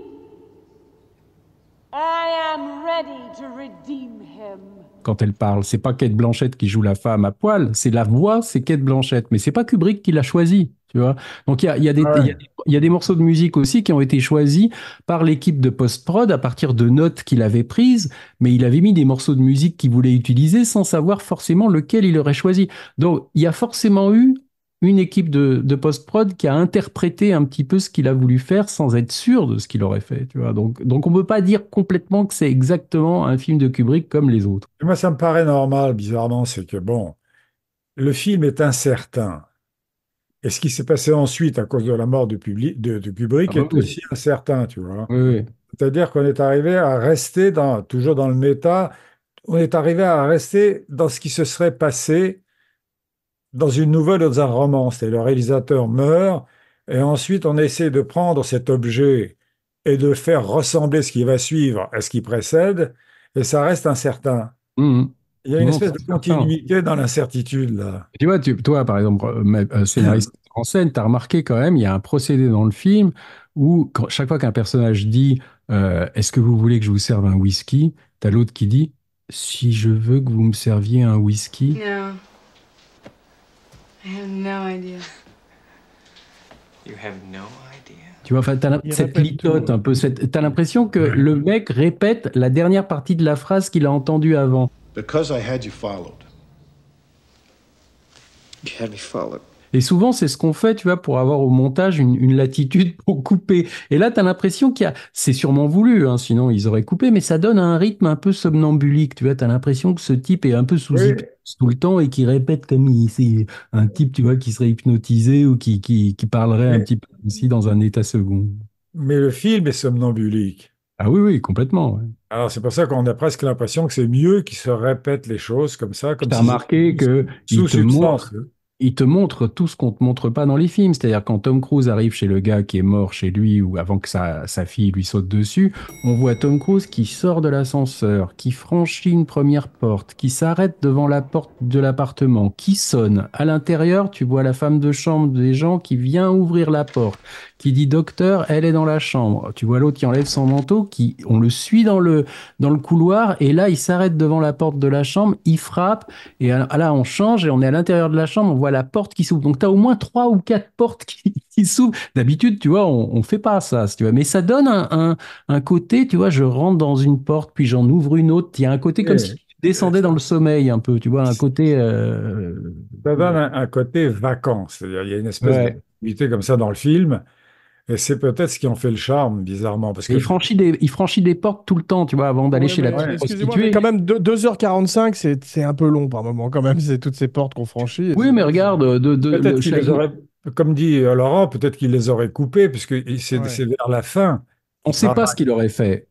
I am ready to redeem him quand elle parle. C'est pas Kate Blanchette qui joue la femme à poil, c'est la voix, c'est Kate Blanchette. Mais c'est pas Kubrick qui l'a choisie. Donc il y a, des morceaux de musique aussi qui ont été choisis par l'équipe de post-prod à partir de notes qu'il avait prises, mais il avait mis des morceaux de musique qu'il voulait utiliser sans savoir forcément lequel il aurait choisi. Donc il y a forcément eu une équipe de, post-prod qui a interprété un petit peu ce qu'il a voulu faire sans être sûr de ce qu'il aurait fait. donc, donc on ne peut pas dire complètement que c'est exactement un film de Kubrick comme les autres. Moi, ça me paraît normal, bizarrement, c'est que bon, le film est incertain. Et ce qui s'est passé ensuite à cause de la mort de, de, Kubrick ah bah est aussi incertain, tu vois. C'est-à-dire qu'on est arrivé à rester toujours dans le méta, on est arrivé à rester dans ce qui se serait passé dans une nouvelle dans un roman. C'est le réalisateur meurt et ensuite on essaie de prendre cet objet et de faire ressembler ce qui va suivre à ce qui précède et ça reste incertain. Mmh il y a une espèce de continuité dans l'incertitude, là. Tu vois, toi, par exemple, euh, euh, scénariste en scène, tu as remarqué quand même, il y a un procédé dans le film où, chaque fois qu'un personnage dit euh, Est-ce que vous voulez que je vous serve un whisky tu as l'autre qui dit Si je veux que vous me serviez un whisky. Non. I have no idea. You have no idea. Tu vois, enfin, t'as cette litote un peu, tu as l'impression que le mec répète la dernière partie de la phrase qu'il a entendue avant. Et souvent, c'est ce qu'on fait, tu vois, pour avoir au montage une, latitude pour couper. Et là, tu as l'impression qu'il y a... C'est sûrement voulu, hein, sinon ils auraient coupé, mais ça donne un rythme un peu somnambulique, tu vois. Tu as l'impression que ce type est un peu sous tout le temps et qui répète comme il... C'est un type, tu vois, qui serait hypnotisé ou qui, qui, parlerait un petit peu aussi dans un état second. Mais le film est somnambulique. Ah oui, oui, complètement. Alors, c'est pour ça qu'on a presque l'impression que c'est mieux qu'il se répète les choses comme ça. Comme tu as si remarqué que te hein. il te montre tout ce qu'on te montre pas dans les films. C'est-à-dire quand Tom Cruise arrive chez le gars qui est mort chez lui ou avant que sa, sa fille lui saute dessus, on voit Tom Cruise qui sort de l'ascenseur, qui franchit une première porte, qui s'arrête devant la porte de l'appartement, qui sonne. À l'intérieur, tu vois la femme de chambre des gens qui vient ouvrir la porte, qui dit docteur, elle est dans la chambre. Tu vois l'autre qui enlève son manteau, qui on le suit dans le dans le couloir et là il s'arrête devant la porte de la chambre, il frappe et là on change et on est à l'intérieur de la chambre, on voit la porte qui s'ouvre. Donc tu as au moins trois ou quatre portes qui, s'ouvrent. D'habitude, tu vois, on, on fait pas ça, si tu vois. Mais ça donne un, un, côté, tu vois, je rentre dans une porte puis j'en ouvre une autre. Il y a un côté comme si si descendais dans le sommeil un peu, tu vois, un côté. Euh, ça donne euh, un, côté vacances. il y a une espèce d'activité comme ça dans le film. Et c'est peut-être ce qui en fait le charme, bizarrement. Parce que... Il franchit, des, il franchit des portes tout le temps, tu vois, avant d'aller chez la ouais, quand même, 2, h 45 c'est un peu long par moment, quand même, c'est toutes ces portes qu'on franchit. Oui, mais regarde, euh, de, comme dit euh, Laurent, peut-être qu'il les aurait coupées, puisque c'est vers la fin. On ne sait pas ce qu'il aurait fait.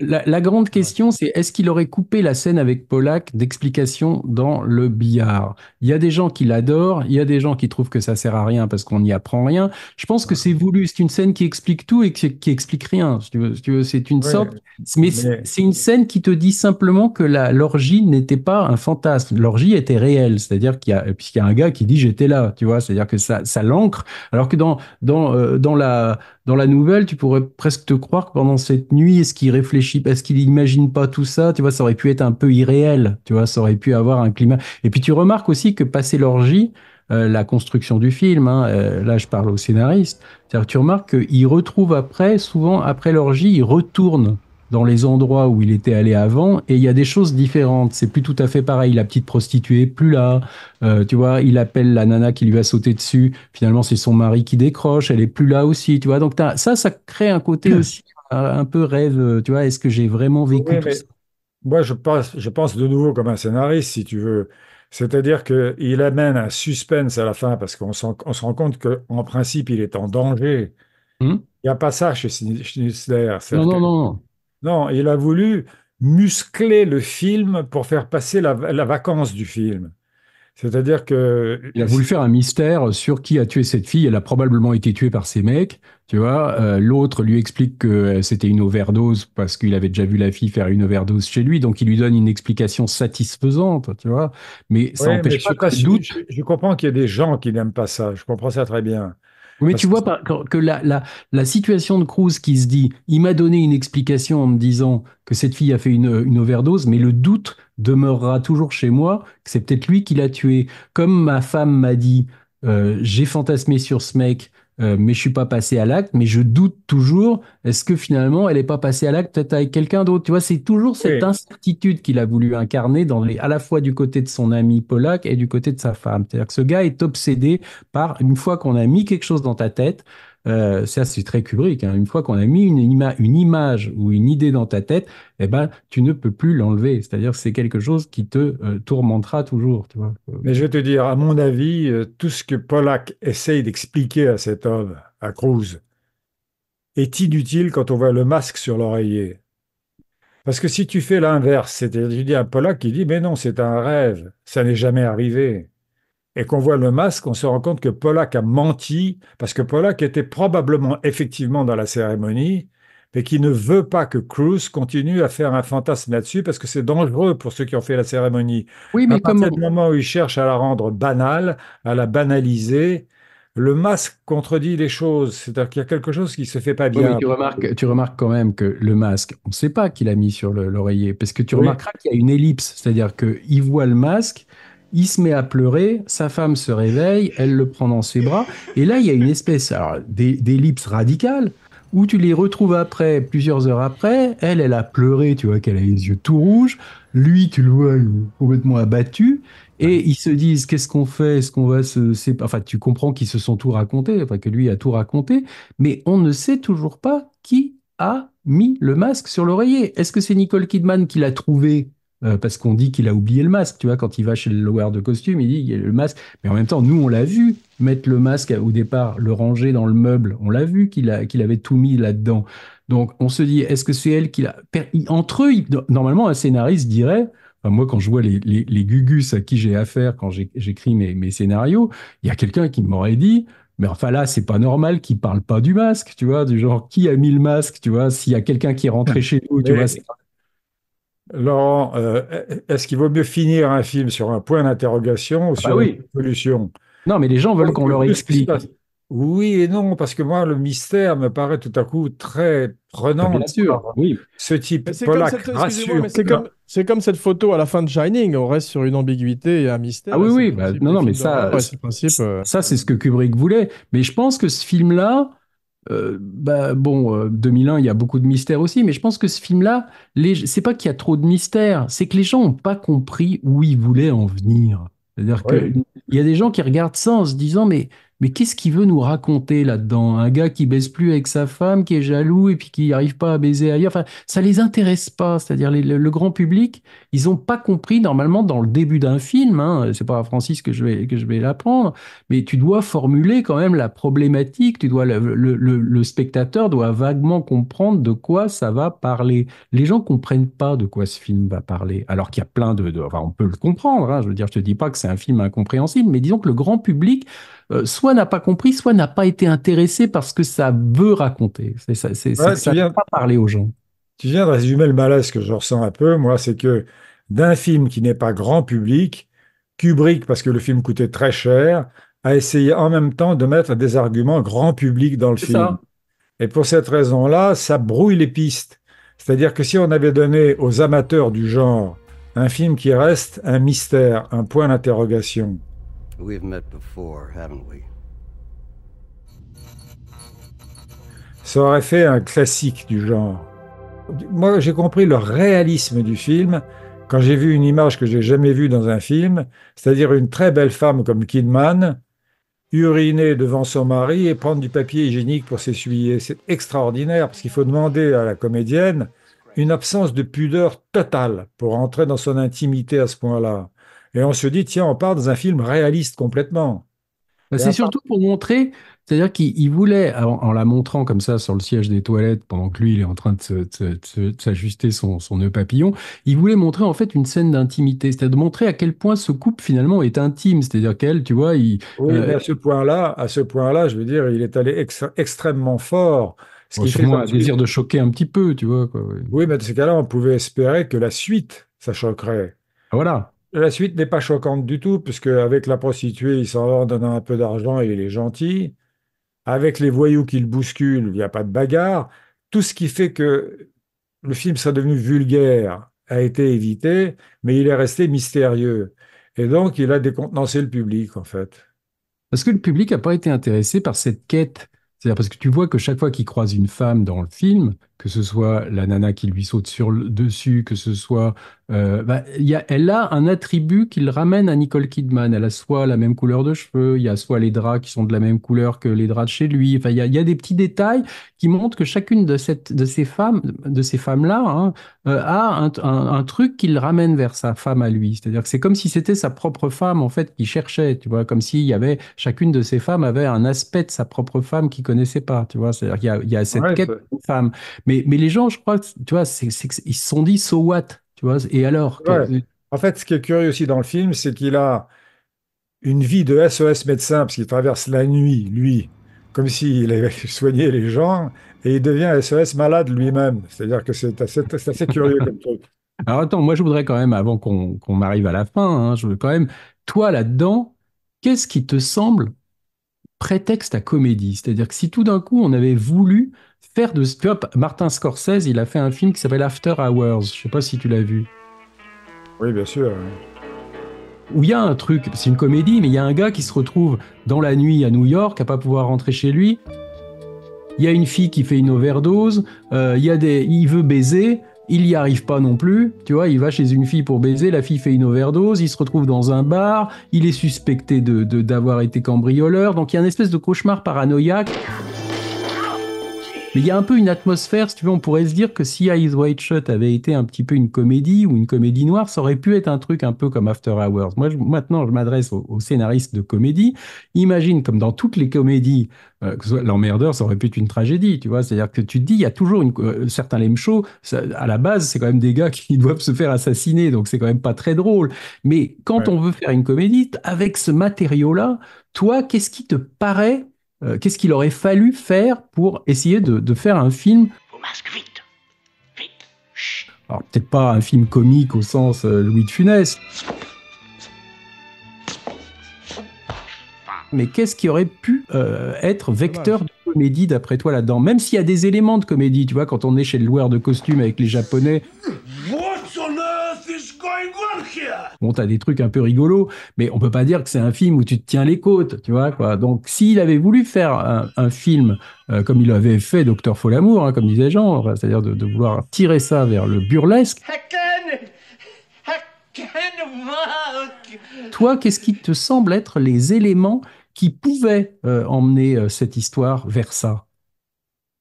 La, grande question, c'est est-ce qu'il aurait coupé la scène avec Pollack d'explication dans le billard Il y a des gens qui l'adorent, il y a des gens qui trouvent que ça sert à rien parce qu'on n'y apprend rien. Je pense que c'est voulu, c'est une scène qui explique tout et qui, explique rien. tu c'est une sorte, mais, c'est une scène qui te dit simplement que l'orgie n'était pas un fantasme, l'orgie était réelle, c'est-à-dire qu'il y a puisqu'il y a un gars qui dit j'étais là, tu vois, c'est-à-dire que ça ça l'ancre, alors que dans dans euh, dans la dans la nouvelle, tu pourrais presque te croire que pendant cette nuit, est-ce qu'il réfléchit, est-ce qu'il n'imagine pas tout ça Tu vois, ça aurait pu être un peu irréel, tu vois, ça aurait pu avoir un climat. Et puis tu remarques aussi que passé l'orgie, euh, la construction du film, hein, euh, là je parle au scénariste, tu remarques qu'il retrouve après, souvent après l'orgie, il retourne dans les endroits où il était allé avant et il y a des choses différentes. C'est plus tout à fait pareil. La petite prostituée, plus là. Euh, tu vois, il appelle la nana qui lui a sauté dessus. Finalement, c'est son mari qui décroche. Elle est plus là aussi. Tu vois, donc ça, ça crée un côté aussi euh, un peu rêve. Euh, tu vois, est-ce que j'ai vraiment vécu tout ça Moi, je pense, je pense de nouveau comme un scénariste, si tu veux. C'est-à-dire qu'il amène un suspense à la fin parce qu'on se rend compte qu'en principe, il est en danger. Hmm il n'y a pas ça chez Schnitzler. non, non, non. Non, il a voulu muscler le film pour faire passer la, vacance du film. C'est-à-dire que. Il a voulu faire un mystère sur qui a tué cette fille. Elle a probablement été tuée par ces mecs. Tu vois, euh, l'autre lui explique que euh, c'était une overdose parce qu'il avait déjà vu la fille faire une overdose chez lui. Donc il lui donne une explication satisfaisante, tu vois. Mais ça pas, doute. je comprends qu'il y a des gens qui n'aiment pas ça. Je comprends ça très bien. Mais tu vois que, la, situation de Cruz qui se dit, il m'a donné une explication en me disant que cette fille a fait une, overdose, mais le doute demeurera toujours chez moi que c'est peut-être lui qui l'a tué. Comme ma femme m'a dit, euh, j'ai fantasmé sur ce mec, euh, mais je suis pas passé à l'acte, mais je doute toujours, est-ce que finalement elle n'est pas passée à l'acte peut-être avec quelqu'un d'autre Tu vois, c'est toujours cette incertitude qu'il a voulu incarner dans les, à la fois du côté de son ami Polak et du côté de sa femme. C'est-à-dire que ce gars est obsédé par, une fois qu'on a mis quelque chose dans ta tête, euh, ça c'est très Kubrick. Hein. Une fois qu'on a mis une, image ou une idée dans ta tête, eh ben tu ne peux plus l'enlever. C'est-à-dire que c'est quelque chose qui te euh, tourmentera toujours. Euh, mais je vais te dire, à mon avis, tout ce que Pollack essaye d'expliquer à cet homme, à Cruz, est inutile quand on voit le masque sur l'oreiller. Parce que si tu fais l'inverse, c'est-à-dire tu dis à Pollack, il dit, mais non, c'est un rêve, ça n'est jamais arrivé et qu'on voit le masque, on se rend compte que Pollack a menti, parce que Pollack était probablement effectivement dans la cérémonie, mais qui ne veut pas que Cruz continue à faire un fantasme là-dessus, parce que c'est dangereux pour ceux qui ont fait la cérémonie. Oui, mais à comme... du moment où il cherche à la rendre banale, à la banaliser, le masque contredit les choses. C'est-à-dire qu'il y a quelque chose qui ne se fait pas bien. tu, remarques, tu remarques quand même que le masque, on ne sait pas qu'il l'a mis sur l'oreiller, parce que tu remarqueras qu'il y a une ellipse, c'est-à-dire qu'il voit le masque, il se met à pleurer, sa femme se réveille, elle le prend dans ses bras, et là il y a une espèce d'ellipse radicale où tu les retrouves après, plusieurs heures après, elle, elle a pleuré, tu vois qu'elle a les yeux tout rouges, lui, tu le vois euh, complètement abattu, et ils se disent qu'est-ce qu'on fait, est-ce qu'on va se enfin tu comprends qu'ils se sont tout racontés, enfin que lui a tout raconté, mais on ne sait toujours pas qui a mis le masque sur l'oreiller. Est-ce que c'est Nicole Kidman qui l'a trouvé euh, parce qu'on dit qu'il a oublié le masque. Tu vois, quand il va chez le loueur de costume, il dit il y a le masque. Mais en même temps, nous, on l'a vu mettre le masque au départ, le ranger dans le meuble. On l'a vu qu'il a avait tout mis là-dedans. Donc, on se dit, est-ce que c'est elle qui l'a Entre eux, normalement, un scénariste dirait. moi, quand je vois les, les, gugus à qui j'ai affaire quand j'écris mes, scénarios, il y a quelqu'un qui m'aurait dit, mais enfin là, c'est pas normal qu'il parle pas du masque, tu vois, du genre qui a mis le masque, tu vois, s'il y a quelqu'un qui est rentré chez nous, tu vois, Laurent, euh, est-ce qu'il vaut mieux finir un film sur un point d'interrogation ou bah sur une solution Non, mais les gens veulent qu'on leur explique. Oui et non, parce que moi, le mystère me paraît tout à coup très ah, prenant. Bien sûr, oui. Ce type, c'est comme, C'est comme, cette photo à la fin de Shining, on reste sur une ambiguïté et un mystère. Ah oui, oui, bah, non, mais ça, euh, ça, c'est ce que Kubrick voulait. Mais je pense que ce film-là, euh, bah, bon, 2001, euh, il y a beaucoup de mystères aussi, mais je pense que ce film-là, les... c'est pas qu'il y a trop de mystères, c'est que les gens n'ont pas compris où ils voulaient en venir. C'est-à-dire qu'il y a des gens qui regardent ça en se disant, mais mais qu'est-ce qu'il veut nous raconter là-dedans Un gars qui baise plus avec sa femme, qui est jaloux et puis qui n'arrive pas à baiser ailleurs. Enfin, ça les intéresse pas. C'est-à-dire le, grand public, ils n'ont pas compris normalement dans le début d'un film. Hein, c'est pas à Francis que je vais que je vais l'apprendre, mais tu dois formuler quand même la problématique. Tu dois le, spectateur doit vaguement comprendre de quoi ça va parler. Les gens comprennent pas de quoi ce film va parler. Alors qu'il y a plein de, de, enfin, on peut le comprendre. Hein. je veux dire, je te dis pas que c'est un film incompréhensible, mais disons que le grand public euh, soit n'a pas compris, soit n'a pas été intéressé parce que ça veut raconter. C'est ça, c'est ouais, pas parler aux gens. Tu viens de résumer le malaise que je ressens un peu. Moi, c'est que d'un film qui n'est pas grand public, Kubrick, parce que le film coûtait très cher, a essayé en même temps de mettre des arguments grand public dans le film. Et pour cette raison-là, ça brouille les pistes. C'est-à-dire que si on avait donné aux amateurs du genre un film qui reste un mystère, un point d'interrogation, We've met before, haven't we? Ça aurait fait un classique du genre. Moi, j'ai compris le réalisme du film quand j'ai vu une image que j'ai jamais vue dans un film, c'est-à-dire une très belle femme comme Kidman uriner devant son mari et prendre du papier hygiénique pour s'essuyer. C'est extraordinaire parce qu'il faut demander à la comédienne une absence de pudeur totale pour entrer dans son intimité à ce point-là et on se dit, tiens, on part dans un film réaliste complètement. Bah, c'est surtout pour montrer, c'est-à-dire qu'il voulait, en, la montrant comme ça sur le siège des toilettes, pendant que lui, il est en train de s'ajuster son, son, nœud papillon, il voulait montrer en fait une scène d'intimité, c'est-à-dire de montrer à quel point ce couple finalement est intime, c'est-à-dire qu'elle, tu vois, il... Oui, euh, mais à ce point-là, à ce point-là, je veux dire, il est allé extrêmement fort. Ce oh, qui fait un désir de choquer un petit peu, tu vois. oui. mais dans ce cas-là, on pouvait espérer que la suite, ça choquerait. Voilà. La suite n'est pas choquante du tout, puisque avec la prostituée, il s'en va en donnant un peu d'argent et il est gentil. Avec les voyous qu'il bouscule, il n'y a pas de bagarre. Tout ce qui fait que le film serait devenu vulgaire a été évité, mais il est resté mystérieux. Et donc, il a décontenancé le public, en fait. Parce que le public n'a pas été intéressé par cette quête. C'est-à-dire parce que tu vois que chaque fois qu'il croise une femme dans le film, que ce soit la nana qui lui saute sur le dessus, que ce soit... Euh, bah, y a, elle a un attribut qu'il ramène à Nicole Kidman. Elle a soit la même couleur de cheveux, il y a soit les draps qui sont de la même couleur que les draps de chez lui. Enfin, il y a, des petits détails qui montrent que chacune de, cette, de ces femmes, de ces femmes-là, hein, euh, a un, truc qu'il ramène vers sa femme à lui. C'est-à-dire que c'est comme si c'était sa propre femme en fait qui cherchait. Tu vois, comme s'il y avait chacune de ces femmes avait un aspect de sa propre femme qu'il connaissait pas. Tu vois, c'est-à-dire qu'il y, a, cette quête de femme. Mais, les gens, je crois, tu vois, c'est, ils se sont dit, so what tu vois, Et alors En fait, ce qui est curieux aussi dans le film, c'est qu'il a une vie de SOS médecin, parce qu'il traverse la nuit, lui, comme s'il avait soigné les gens, et il devient SOS malade lui-même. C'est-à-dire que c'est assez, curieux comme truc. Alors attends, moi je voudrais quand même, avant qu'on arrive à la fin, hein, je veux quand même, toi là-dedans, qu'est-ce qui te semble prétexte à comédie C'est-à-dire que si tout d'un coup on avait voulu faire de. Martin Scorsese, il a fait un film qui s'appelle After Hours. Je sais pas si tu l'as vu. Oui, bien sûr. Où il y a un truc, c'est une comédie, mais il y a un gars qui se retrouve dans la nuit à New York, à pas pouvoir rentrer chez lui. Il y a une fille qui fait une overdose. Euh, il a des, il veut baiser. Il n'y arrive pas non plus, tu vois, il va chez une fille pour baiser, la fille fait une overdose, il se retrouve dans un bar, il est suspecté de, d'avoir été cambrioleur, donc il y a une espèce de cauchemar paranoïaque. Mais il y a un peu une atmosphère, si tu veux, on pourrait se dire que si Eyes Wide Shut avait été un petit peu une comédie ou une comédie noire, ça aurait pu être un truc un peu comme After Hours. Moi, maintenant, je m'adresse aux, scénaristes de comédie. Imagine, comme dans toutes les comédies, euh, soit l'emmerdeur, ça aurait pu être une tragédie, tu vois. C'est-à-dire que tu te dis, il y a toujours une, euh, certains lame show, ça, à la base, c'est quand même des gars qui doivent se faire assassiner, donc c'est quand même pas très drôle. Mais quand on veut faire une comédie, avec ce matériau-là, toi, qu'est-ce qui te paraît euh, qu'est-ce qu'il aurait fallu faire pour essayer de, faire un film Vous masque vite Vite Alors, peut-être pas un film comique au sens euh, Louis de Funès. Mais qu'est-ce qui aurait pu euh, être vecteur de comédie d'après toi là-dedans Même s'il y a des éléments de comédie, tu vois, quand on est chez le loueur de costumes avec les Japonais. Bon, t'as des trucs un peu rigolos, mais on peut pas dire que c'est un film où tu te tiens les côtes, tu vois quoi. Donc, s'il avait voulu faire un, film euh, comme il avait fait Docteur Folamour, hein, comme disait Jean, c'est-à-dire de, vouloir tirer ça vers le burlesque. Toi, qu'est-ce qui te semble être les éléments qui pouvaient euh, emmener euh, cette histoire vers ça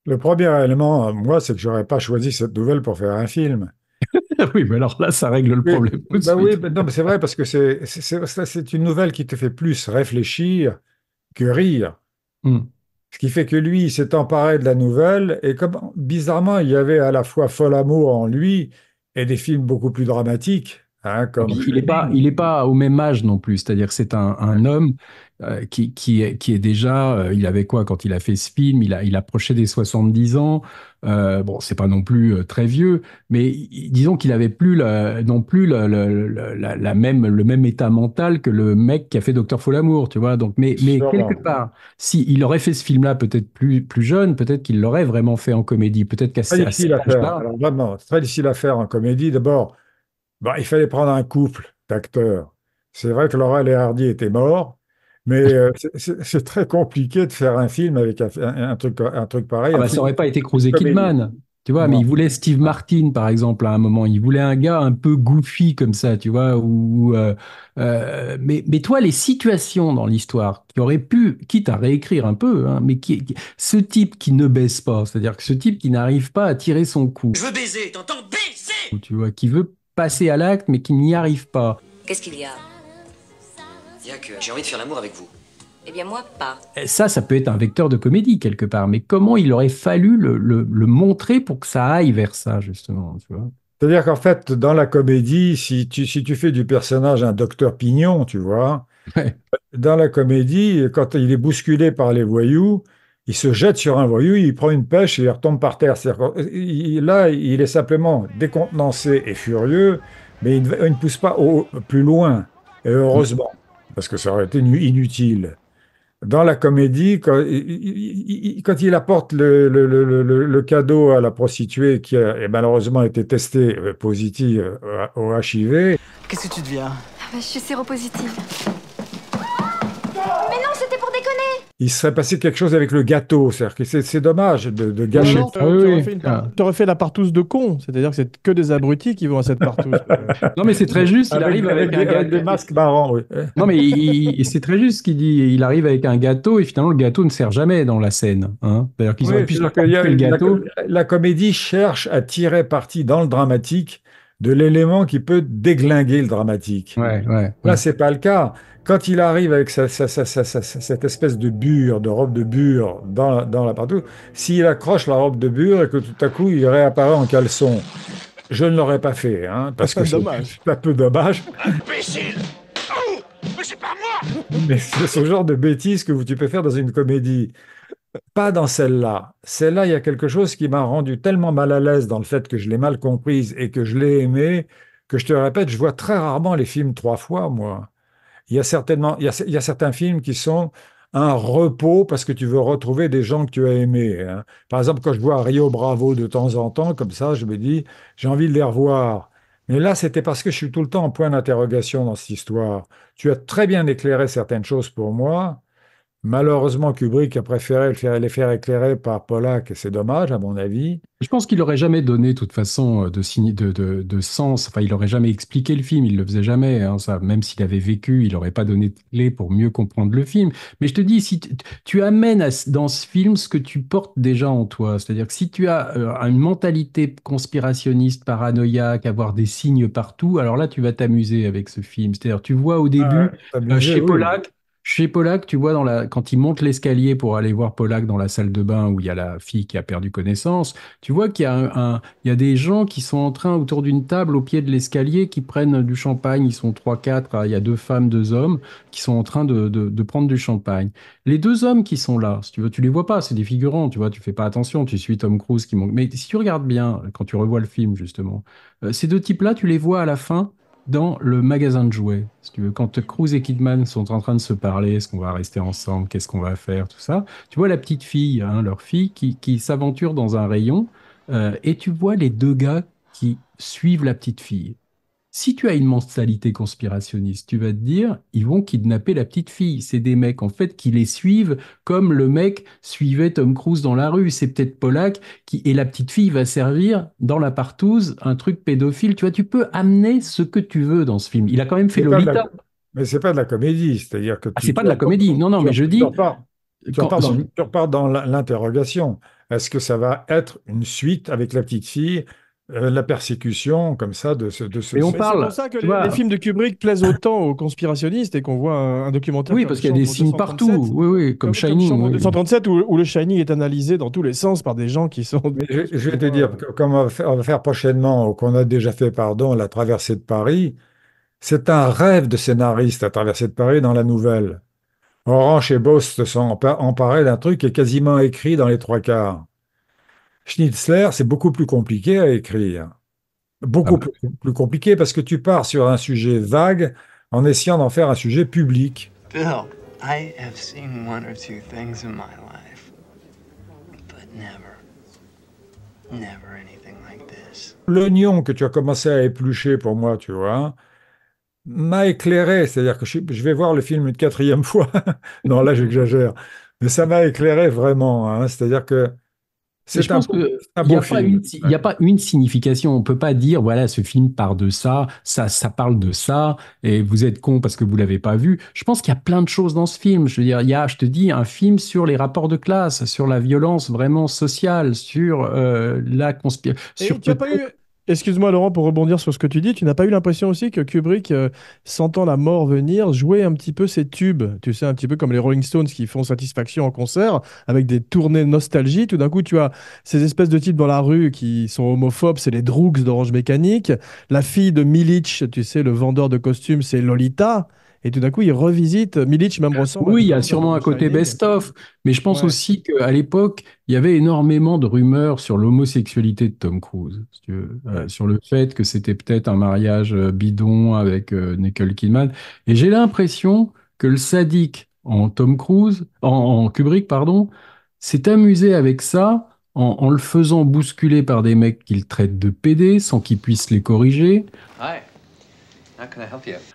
Le premier élément, moi, c'est que j'aurais pas choisi cette nouvelle pour faire un film. oui, mais alors là, ça règle le problème. Bah oui, non, mais c'est vrai, parce que c'est, une nouvelle qui te fait plus réfléchir que rire. Hmm. Ce qui fait que lui, il s'est emparé de la nouvelle, et comme bizarrement, il y avait à la fois Fol Amour en lui et des films beaucoup plus dramatiques. Hein, ah, il n'est pas, il est pas au même âge non plus, c'est-à-dire c'est un, homme euh, qui, qui, est, qui, est, déjà, euh, il avait quoi quand il a fait ce film il, approchait des 70 ans, euh, bon c'est pas non plus euh, très vieux, mais disons qu'il avait plus non plus la, même, le même état mental que le mec qui a fait Docteur Follamour, tu vois, donc mais, quelque part, si il aurait fait ce film-là peut-être plus, plus jeune, peut-être qu'il l'aurait vraiment fait en comédie, peut-être qu'à C'est très difficile à faire en comédie, d'abord bah, il fallait prendre un couple d'acteurs. C'est vrai que Laurel et Hardy étaient morts, mais euh, c'est très compliqué de faire un film avec un, truc, un truc pareil. Ah bah, ça aurait pas été Cruise et Kidman. Tu vois, mais il voulait Steve Martin, par exemple, à un moment. Il voulait un gars un peu goofy comme ça, tu vois. Ou, euh, euh, mais, mais toi, les situations dans l'histoire qui auraient pu, quitte à réécrire un peu, hein, mais qui, ce type qui ne baisse pas, c'est-à-dire que ce type qui n'arrive pas à tirer son coup. Je veux baiser, t'entends baiser Tu vois, qui veut passer à l'acte, mais qui n'y arrive pas. Qu'est-ce qu'il y a Il y a que j'ai envie de faire l'amour avec vous. Eh bien, moi, pas. Eh, ça, ça peut être un vecteur de comédie, quelque part. Mais comment il aurait fallu le, montrer pour que ça aille vers ça, justement, C'est-à-dire qu'en fait, dans la comédie, si tu, fais du personnage un docteur Pignon, tu vois, dans la comédie, quand il est bousculé par les voyous, il se jette sur un voyou, il prend une pêche et il retombe par terre. Euh, là, il est simplement décontenancé et furieux, mais il ne, pousse pas au, plus loin. Et heureusement, parce que ça aurait été inutile. Dans la comédie, quand il, apporte le, cadeau à la prostituée qui a malheureusement été testée euh, positive euh, au HIV. Qu'est-ce que tu deviens ah bah, Je suis séropositive il serait passé quelque chose avec le gâteau. cest que c'est dommage de, gâcher. Tu aurais fait refais la partouze de con. C'est-à-dire que c'est que des abrutis qui vont à cette partouze. non, mais c'est très juste. Il arrive avec, un gâteau. des masques non, mais c'est très juste qu'il dit. Il arrive avec un gâteau et finalement, le gâteau ne sert jamais dans la scène. Hein. D'ailleurs, qu'ils ont gâteau. la, comédie cherche à tirer parti dans le dramatique de l'élément qui peut déglinguer le dramatique. Ouais, ouais, Là, c'est pas le cas. Quand il arrive avec cette espèce de bure, de robe de bure dans, dans la partout, s'il accroche la robe de bure et que tout à coup il réapparaît en caleçon, je ne l'aurais pas fait, hein, parce que c'est un peu dommage. Imbécile oh Mais c'est ce genre de bêtises que tu peux faire dans une comédie. Pas dans celle-là. Celle-là, il y a quelque chose qui m'a rendu tellement mal à l'aise dans le fait que je l'ai mal comprise et que je l'ai aimée, que je te répète, je vois très rarement les films trois fois, moi. Il y a certainement, il y a, certains films qui sont un repos parce que tu veux retrouver des gens que tu as aimés. Hein. Par exemple, quand je vois Rio Bravo de temps en temps, comme ça, je me dis, j'ai envie de les revoir. Mais là, c'était parce que je suis tout le temps en point d'interrogation dans cette histoire. Tu as très bien éclairé certaines choses pour moi, Malheureusement, Kubrick a préféré les faire éclairer par Pollack, et c'est dommage, à mon avis. Je pense qu'il n'aurait jamais donné, de toute façon, euh, de, sens. Enfin, il n'aurait jamais expliqué le film, il le faisait jamais. Hein, ça. Même s'il avait vécu, il n'aurait pas donné de clé pour mieux comprendre le film. Mais je te dis, si tu amènes dans ce film ce que tu portes déjà en toi, c'est-à-dire que si tu as euh, une mentalité conspirationniste, paranoïaque, avoir des signes partout, alors là, tu vas t'amuser avec ce film. C'est-à-dire, tu vois au début, ah, euh, chez Pollack, chez Polak, tu vois, dans la... quand il monte l'escalier pour aller voir Polak dans la salle de bain où il y a la fille qui a perdu connaissance, tu vois qu'il y a, un... il y a des gens qui sont en train autour d'une table au pied de l'escalier qui prennent du champagne. Ils sont trois, quatre. Hein. Il y a deux femmes, deux hommes qui sont en train de, prendre du champagne. Les deux hommes qui sont là, si tu veux, les vois pas. C'est des figurants, tu vois. Tu fais pas attention. Tu suis Tom Cruise qui monte. Mais si tu regardes bien, quand tu revois le film, justement, euh, ces deux types-là, tu les vois à la fin dans le magasin de jouets. Si tu veux, quand Cruz et Kidman sont en train de se parler, est-ce qu'on va rester ensemble, qu'est-ce qu'on va faire, tout ça. Tu vois la petite fille, hein, leur fille, qui, s'aventure dans un rayon, euh, et tu vois les deux gars qui suivent la petite fille. Si tu as une mentalité conspirationniste, tu vas te dire, ils vont kidnapper la petite fille. C'est des mecs, en fait, qui les suivent comme le mec suivait Tom Cruise dans la rue. C'est peut-être Polak qui, et la petite fille va servir dans la partouze un truc pédophile. Tu vois, tu peux amener ce que tu veux dans ce film. Il a quand même fait Lolita. Mais c'est pas de la comédie, c'est-à-dire que. Ah, c'est pas de la comédie. Non, non, mais je dis. Tu repars dans l'interrogation. Est-ce que ça va être une suite avec la petite fille euh, la persécution comme ça de ce. De ce... parle. C'est pour ça que les, films de Kubrick plaisent autant aux conspirationnistes et qu'on voit un, documentaire. Oui, parce qu'il y a des signes partout. comme, Shining. Comme où, le Shining est analysé dans tous les sens par des gens qui sont. Je, vais te dire, euh, comme on va faire, prochainement, ou qu'on a déjà fait, pardon, la traversée de Paris, c'est un rêve de scénariste, la traversée de Paris dans la nouvelle. Orange et Bost se sont emparés d'un truc qui est quasiment écrit dans les trois quarts. Schnitzler, c'est beaucoup plus compliqué à écrire. Beaucoup ah ben. plus, compliqué parce que tu pars sur un sujet vague en essayant d'en faire un sujet public. I have seen one or two things in my life, but never, never anything like L'oignon que tu as commencé à éplucher pour moi, tu vois, m'a éclairé. C'est-à-dire que je, vais voir le film une quatrième fois. non, là, j'exagère. Mais ça m'a éclairé vraiment. Hein. C'est-à-dire que je pense qu'il n'y a, pas une signification. On ne peut pas dire, voilà, ce film part de ça, ça, ça parle de ça, et vous êtes con parce que vous ne l'avez pas vu. Je pense qu'il y a plein de choses dans ce film. Je veux dire, il y a, je te dis, un film sur les rapports de classe, sur la violence vraiment sociale, sur euh, la conspiration. Tu pas Excuse-moi Laurent, pour rebondir sur ce que tu dis, tu n'as pas eu l'impression aussi que Kubrick, euh, sentant la mort venir, jouait un petit peu ses tubes, tu sais, un petit peu comme les Rolling Stones qui font satisfaction en concert, avec des tournées nostalgie, tout d'un coup tu as ces espèces de types dans la rue qui sont homophobes, c'est les Droogs d'Orange Mécanique, la fille de Milich, tu sais, le vendeur de costumes, c'est Lolita. Et tout d'un coup, il revisite Milic, même Oui, il y a sûrement un côté best-of, mais je pense aussi qu'à l'époque, il y avait énormément de rumeurs sur l'homosexualité de Tom Cruise, euh, sur le fait que c'était peut-être un mariage euh, bidon avec euh, Nicole Kidman. Et j'ai l'impression que le sadique en Tom Cruise, en, Kubrick, pardon, s'est amusé avec ça en, le faisant bousculer par des mecs qu'il traite de PD sans qu'il puisse les corriger. Ouais.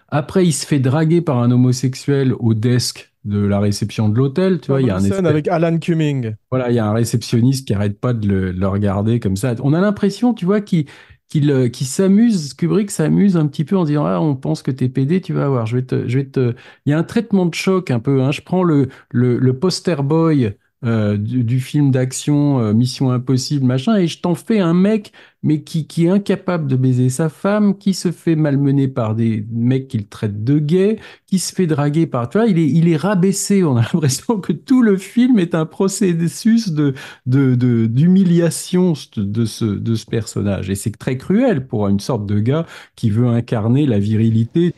Après, il se fait draguer par un homosexuel au desk de la réception de l'hôtel, tu vois, il y a un avec Alan Cumming. Voilà, il y a un réceptionniste qui arrête pas de le, regarder comme ça. On a l'impression, tu vois, euh, qu'il s'amuse, Kubrick s'amuse un petit peu en disant ah on pense que t'es PD, tu vas voir, je vais te, je vais te, il y a un traitement de choc un peu. Hein. Je prends le, le, le poster boy euh, du, film d'action euh, Mission Impossible, machin, et je t'en fais un mec, mais qui, qui est incapable de baiser sa femme, qui se fait malmener par des mecs qu'il traite de gay, qui se fait draguer par... Tu vois, il est, il est rabaissé, on a l'impression que tout le film est un processus de, de, d'humiliation de ce, de ce personnage. Et c'est très cruel pour une sorte de gars qui veut incarner la virilité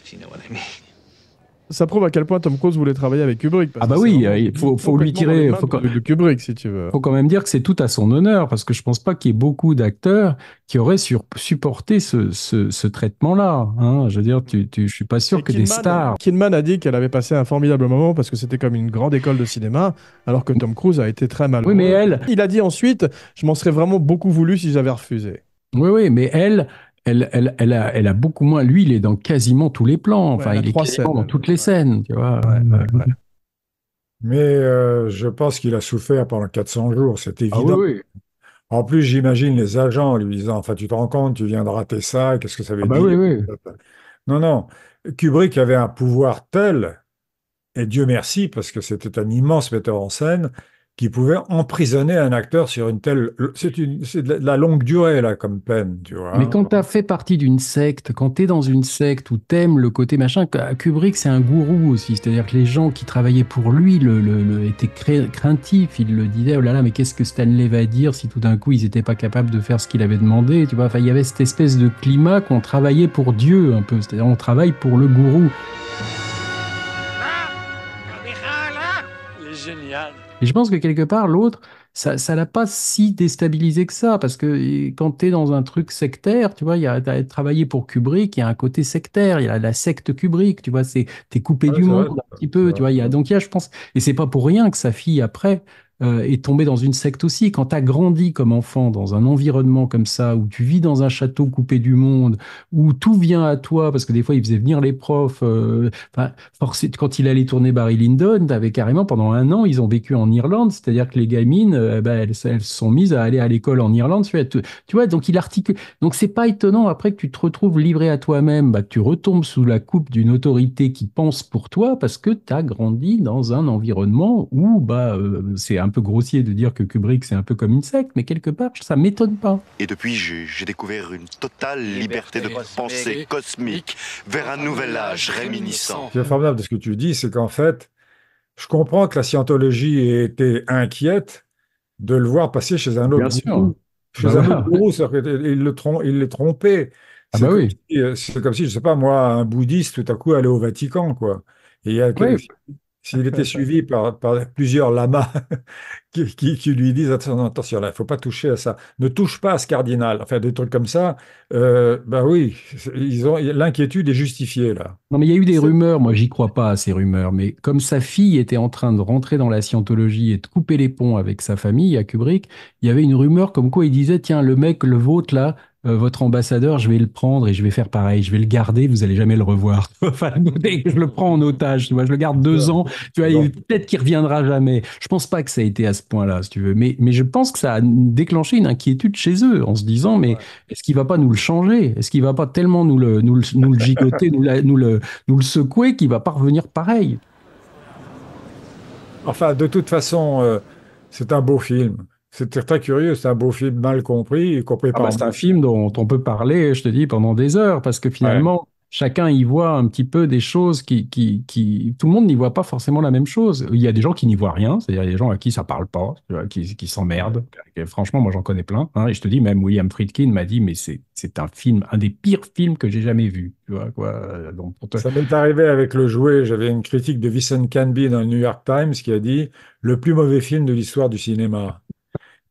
ça prouve à quel point Tom Cruise voulait travailler avec Kubrick. ah bah oui, il faut, lui tirer faut Kubrick si tu veux. Faut quand même dire que c'est tout à son honneur parce que je pense pas qu'il y ait beaucoup d'acteurs qui auraient supporté ce, traitement-là. Hein. Je veux dire, tu, tu, je suis pas sûr que des stars. Kidman a dit qu'elle avait passé un formidable moment parce que c'était comme une grande école de cinéma, alors que Tom Cruise a été très malheureux. Oui, mais elle. Il a dit ensuite, je m'en serais vraiment beaucoup voulu si j'avais refusé. Oui, oui, mais elle, elle, a, elle a beaucoup moins. Lui, il est dans quasiment tous les plans. Enfin, il est quasiment dans toutes les scènes, tu Mais euh, je pense qu'il a souffert pendant 400 jours, c'est ah évident. En plus, j'imagine les agents lui disant Enfin, tu te rends compte, tu viens de rater ça, qu'est-ce que ça veut ah bah dire Non, non. Kubrick avait un pouvoir tel, et Dieu merci, parce que c'était un immense metteur en scène, qui pouvait emprisonner un acteur sur une telle. C'est, une... de la longue durée, là, comme peine, tu vois. Mais quand tu as fait partie d'une secte, quand tu es dans une secte où t'aimes le côté machin, Kubrick, c'est un gourou aussi. C'est-à-dire que les gens qui travaillaient pour lui le, le, était étaient craintifs. Ils le disaient, oh là là, mais qu'est-ce que Stanley va dire si tout d'un coup ils n'étaient pas capables de faire ce qu'il avait demandé, tu vois. Enfin, il y avait cette espèce de climat qu'on travaillait pour Dieu, un peu. C'est-à-dire, on travaille pour le gourou. Et je pense que quelque part, l'autre, ça, ne l'a pas si déstabilisé que ça, parce que quand tu es dans un truc sectaire, tu vois, il y a travaillé pour Kubrick, il y a un côté sectaire, il y a la secte Kubrick, tu vois, c'est es coupé du monde un petit peu, tu vois, y a donc il y a, je pense, et c'est pas pour rien que sa fille après et euh, est tombé dans une secte aussi. Quand tu as grandi comme enfant dans un environnement comme ça, où tu vis dans un château coupé du monde, où tout vient à toi, parce que des fois, il faisait venir les profs. Euh, quand il allait tourner Barry Lyndon, t'avais carrément, pendant un an, ils ont vécu en Irlande, c'est-à-dire que les gamines, euh, bah, elles, se sont mises à aller à l'école en Irlande. Tu vois, donc il articule. Donc, c'est pas étonnant après que tu te retrouves livré à toi-même, bah, tu retombes sous la coupe d'une autorité qui pense pour toi parce que tu as grandi dans un environnement où bah, c'est un grossier de dire que Kubrick, c'est un peu comme une secte, mais quelque part, ça m'étonne pas. Et depuis, j'ai découvert une totale liberté, de pensée cosmique vers un nouvel âge réminiscent. c'est formidable de ce que tu dis, c'est qu'en fait, je comprends que la scientologie ait été inquiète de le voir passer chez un autre Chez un bah il le trompé. il trompait. Ah bah euh, c'est comme si, je sais pas moi, un bouddhiste tout à coup allait au Vatican, quoi. Et il y a s'il était suivi par, plusieurs lamas qui, lui disent attention, là, il faut pas toucher à ça, ne touche pas à ce cardinal, enfin des trucs comme ça, ben oui, ils ont l'inquiétude est justifiée là. Non, mais il y a eu des rumeurs, moi j'y crois pas à ces rumeurs, mais comme sa fille était en train de rentrer dans la scientologie et de couper les ponts avec sa famille à Kubrick, il y avait une rumeur comme quoi il disait tiens le mec le vôtre là, euh, votre ambassadeur, je vais le prendre et je vais faire pareil, je vais le garder, vous allez jamais le revoir. je le prends en otage, tu vois, je le garde deux ans, tu vois, peut-être qu'il reviendra jamais. Je ne pense pas que ça a été à ce point-là, si tu veux, mais, je pense que ça a déclenché une inquiétude chez eux en se disant, mais est-ce qu'il va pas nous le changer Est-ce qu'il va pas tellement nous le, nous le, gigoter, nous, le, nous le secouer qu'il va pas revenir pareil Enfin, de toute façon, euh, c'est un beau film. C'est très curieux, c'est un beau film mal compris, compris ah bah, par. c'est un film dont on peut parler, je te dis, pendant des heures, parce que finalement, chacun y voit un petit peu des choses qui, qui, Tout le monde n'y voit pas forcément la même chose. Il y a des gens qui n'y voient rien, c'est-à-dire des gens à qui ça parle pas, qui, s'emmerdent. Franchement, moi j'en connais plein. Hein, et je te dis, même William Friedkin m'a dit, mais c'est, c'est un film, un des pires films que j'ai jamais vu. quoi. Donc, Ça m'est arrivé avec le jouet. J'avais une critique de Vincent Canby dans le New York Times qui a dit le plus mauvais film de l'histoire du cinéma.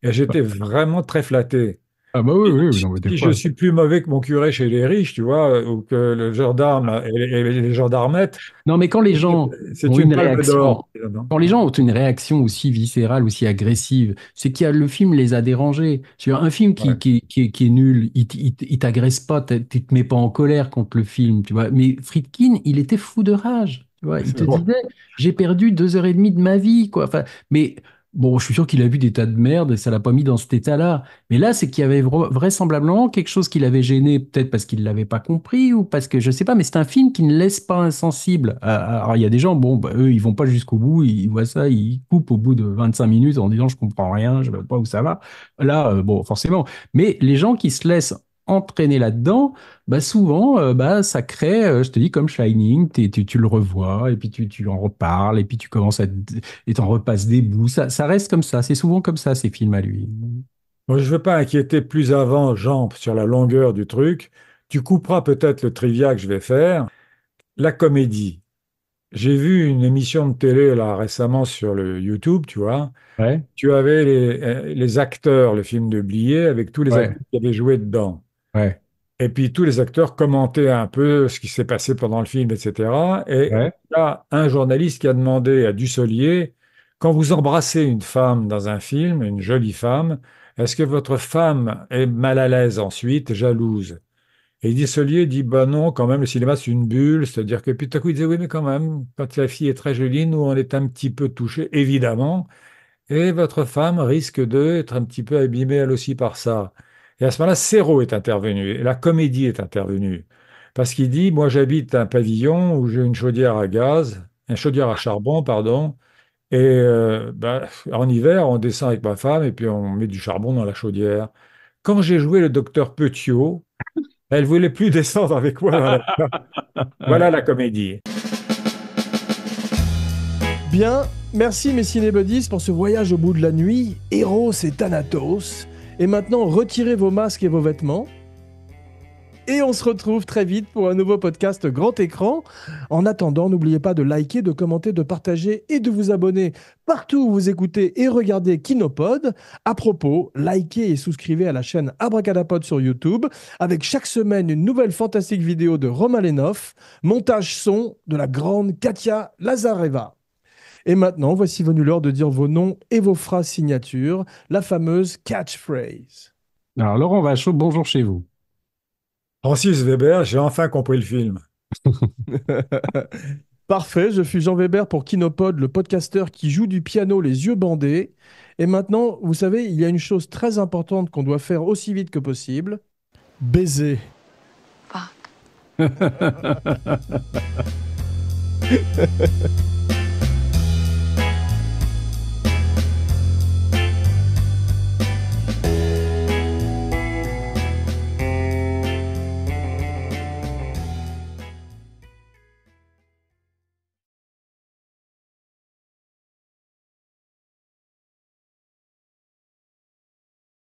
Et j'étais vraiment très flatté. Ah bah oui, oui, je suis plus mauvais que mon curé chez les riches, tu vois, euh, ou que le gendarme et les, gendarmettes. Non, mais quand les gens ont une, réaction, quand les gens ont une réaction aussi viscérale, aussi agressive, c'est qu'il le film les a dérangés. vois un film qui, qui, qui, est nul, il, il, t'agresse pas, tu te mets pas en colère contre le film, tu vois. Mais Friedkin, il était fou de rage. il te disait, j'ai perdu deux heures et demie de ma vie, quoi. Enfin, mais Bon, je suis sûr qu'il a vu des tas de merde et ça l'a pas mis dans cet état-là. Mais là, c'est qu'il y avait vraisemblablement quelque chose qui l'avait gêné, peut-être parce qu'il l'avait pas compris ou parce que je sais pas. Mais c'est un film qui ne laisse pas insensible. Ah, ah, alors, il y a des gens, bon, bah, eux, ils vont pas jusqu'au bout, ils voient ça, ils coupent au bout de 25 minutes en disant je comprends rien, je vois pas où ça va. Là, euh, bon, forcément. Mais les gens qui se laissent entraîné là-dedans, bah souvent, euh, bah ça crée, euh, je te dis, comme Shining, tu, tu le revois, et puis tu, tu en reparles, et puis tu commences à... et t'en repasses des bouts. Ça, ça reste comme ça, c'est souvent comme ça, ces films à lui. Moi je ne veux pas inquiéter plus avant Jean sur la longueur du truc. Tu couperas peut-être le trivia que je vais faire. La comédie. J'ai vu une émission de télé là récemment sur le YouTube, tu vois. Tu avais les, euh, les, acteurs, le film de Blié, avec tous les acteurs qui avaient joué dedans. Et puis tous les acteurs commentaient un peu ce qui s'est passé pendant le film, etc. Et là, un journaliste qui a demandé à Dussolier, quand vous embrassez une femme dans un film, une jolie femme, est-ce que votre femme est mal à l'aise ensuite, jalouse Et Dussolier dit, bah non, quand même, le cinéma c'est une bulle, c'est-à-dire que puis tout à coup il disait, oui, mais quand même, quand la fille est très jolie, nous on est un petit peu touchés, évidemment, et votre femme risque d'être un petit peu abîmée elle aussi par ça. Et à ce moment-là, Serrault est intervenu, et la comédie est intervenue. Parce qu'il dit, moi j'habite un pavillon où j'ai une chaudière à gaz, une chaudière à charbon, pardon, et euh, bah, en hiver, on descend avec ma femme et puis on met du charbon dans la chaudière. Quand j'ai joué le docteur Petiot, elle voulait plus descendre avec moi. voilà la comédie. Bien, merci mes cinébuddies pour ce voyage au bout de la nuit, Héros et Thanatos. Et maintenant, retirez vos masques et vos vêtements. Et on se retrouve très vite pour un nouveau podcast Grand Écran. En attendant, n'oubliez pas de liker, de commenter, de partager et de vous abonner partout où vous écoutez et regardez Kinopod. À propos, likez et souscrivez à la chaîne Abracadapod sur YouTube avec chaque semaine une nouvelle fantastique vidéo de Romain Lenoff, montage son de la grande Katia Lazareva. Et maintenant, voici venu l'heure de dire vos noms et vos phrases signatures, la fameuse catchphrase. Alors, Laurent Vachaud, bonjour chez vous. Francis Weber, j'ai enfin compris le film. Parfait, je suis Jean Weber pour Kinopod, le podcasteur qui joue du piano les yeux bandés. Et maintenant, vous savez, il y a une chose très importante qu'on doit faire aussi vite que possible. Baiser. Fuck.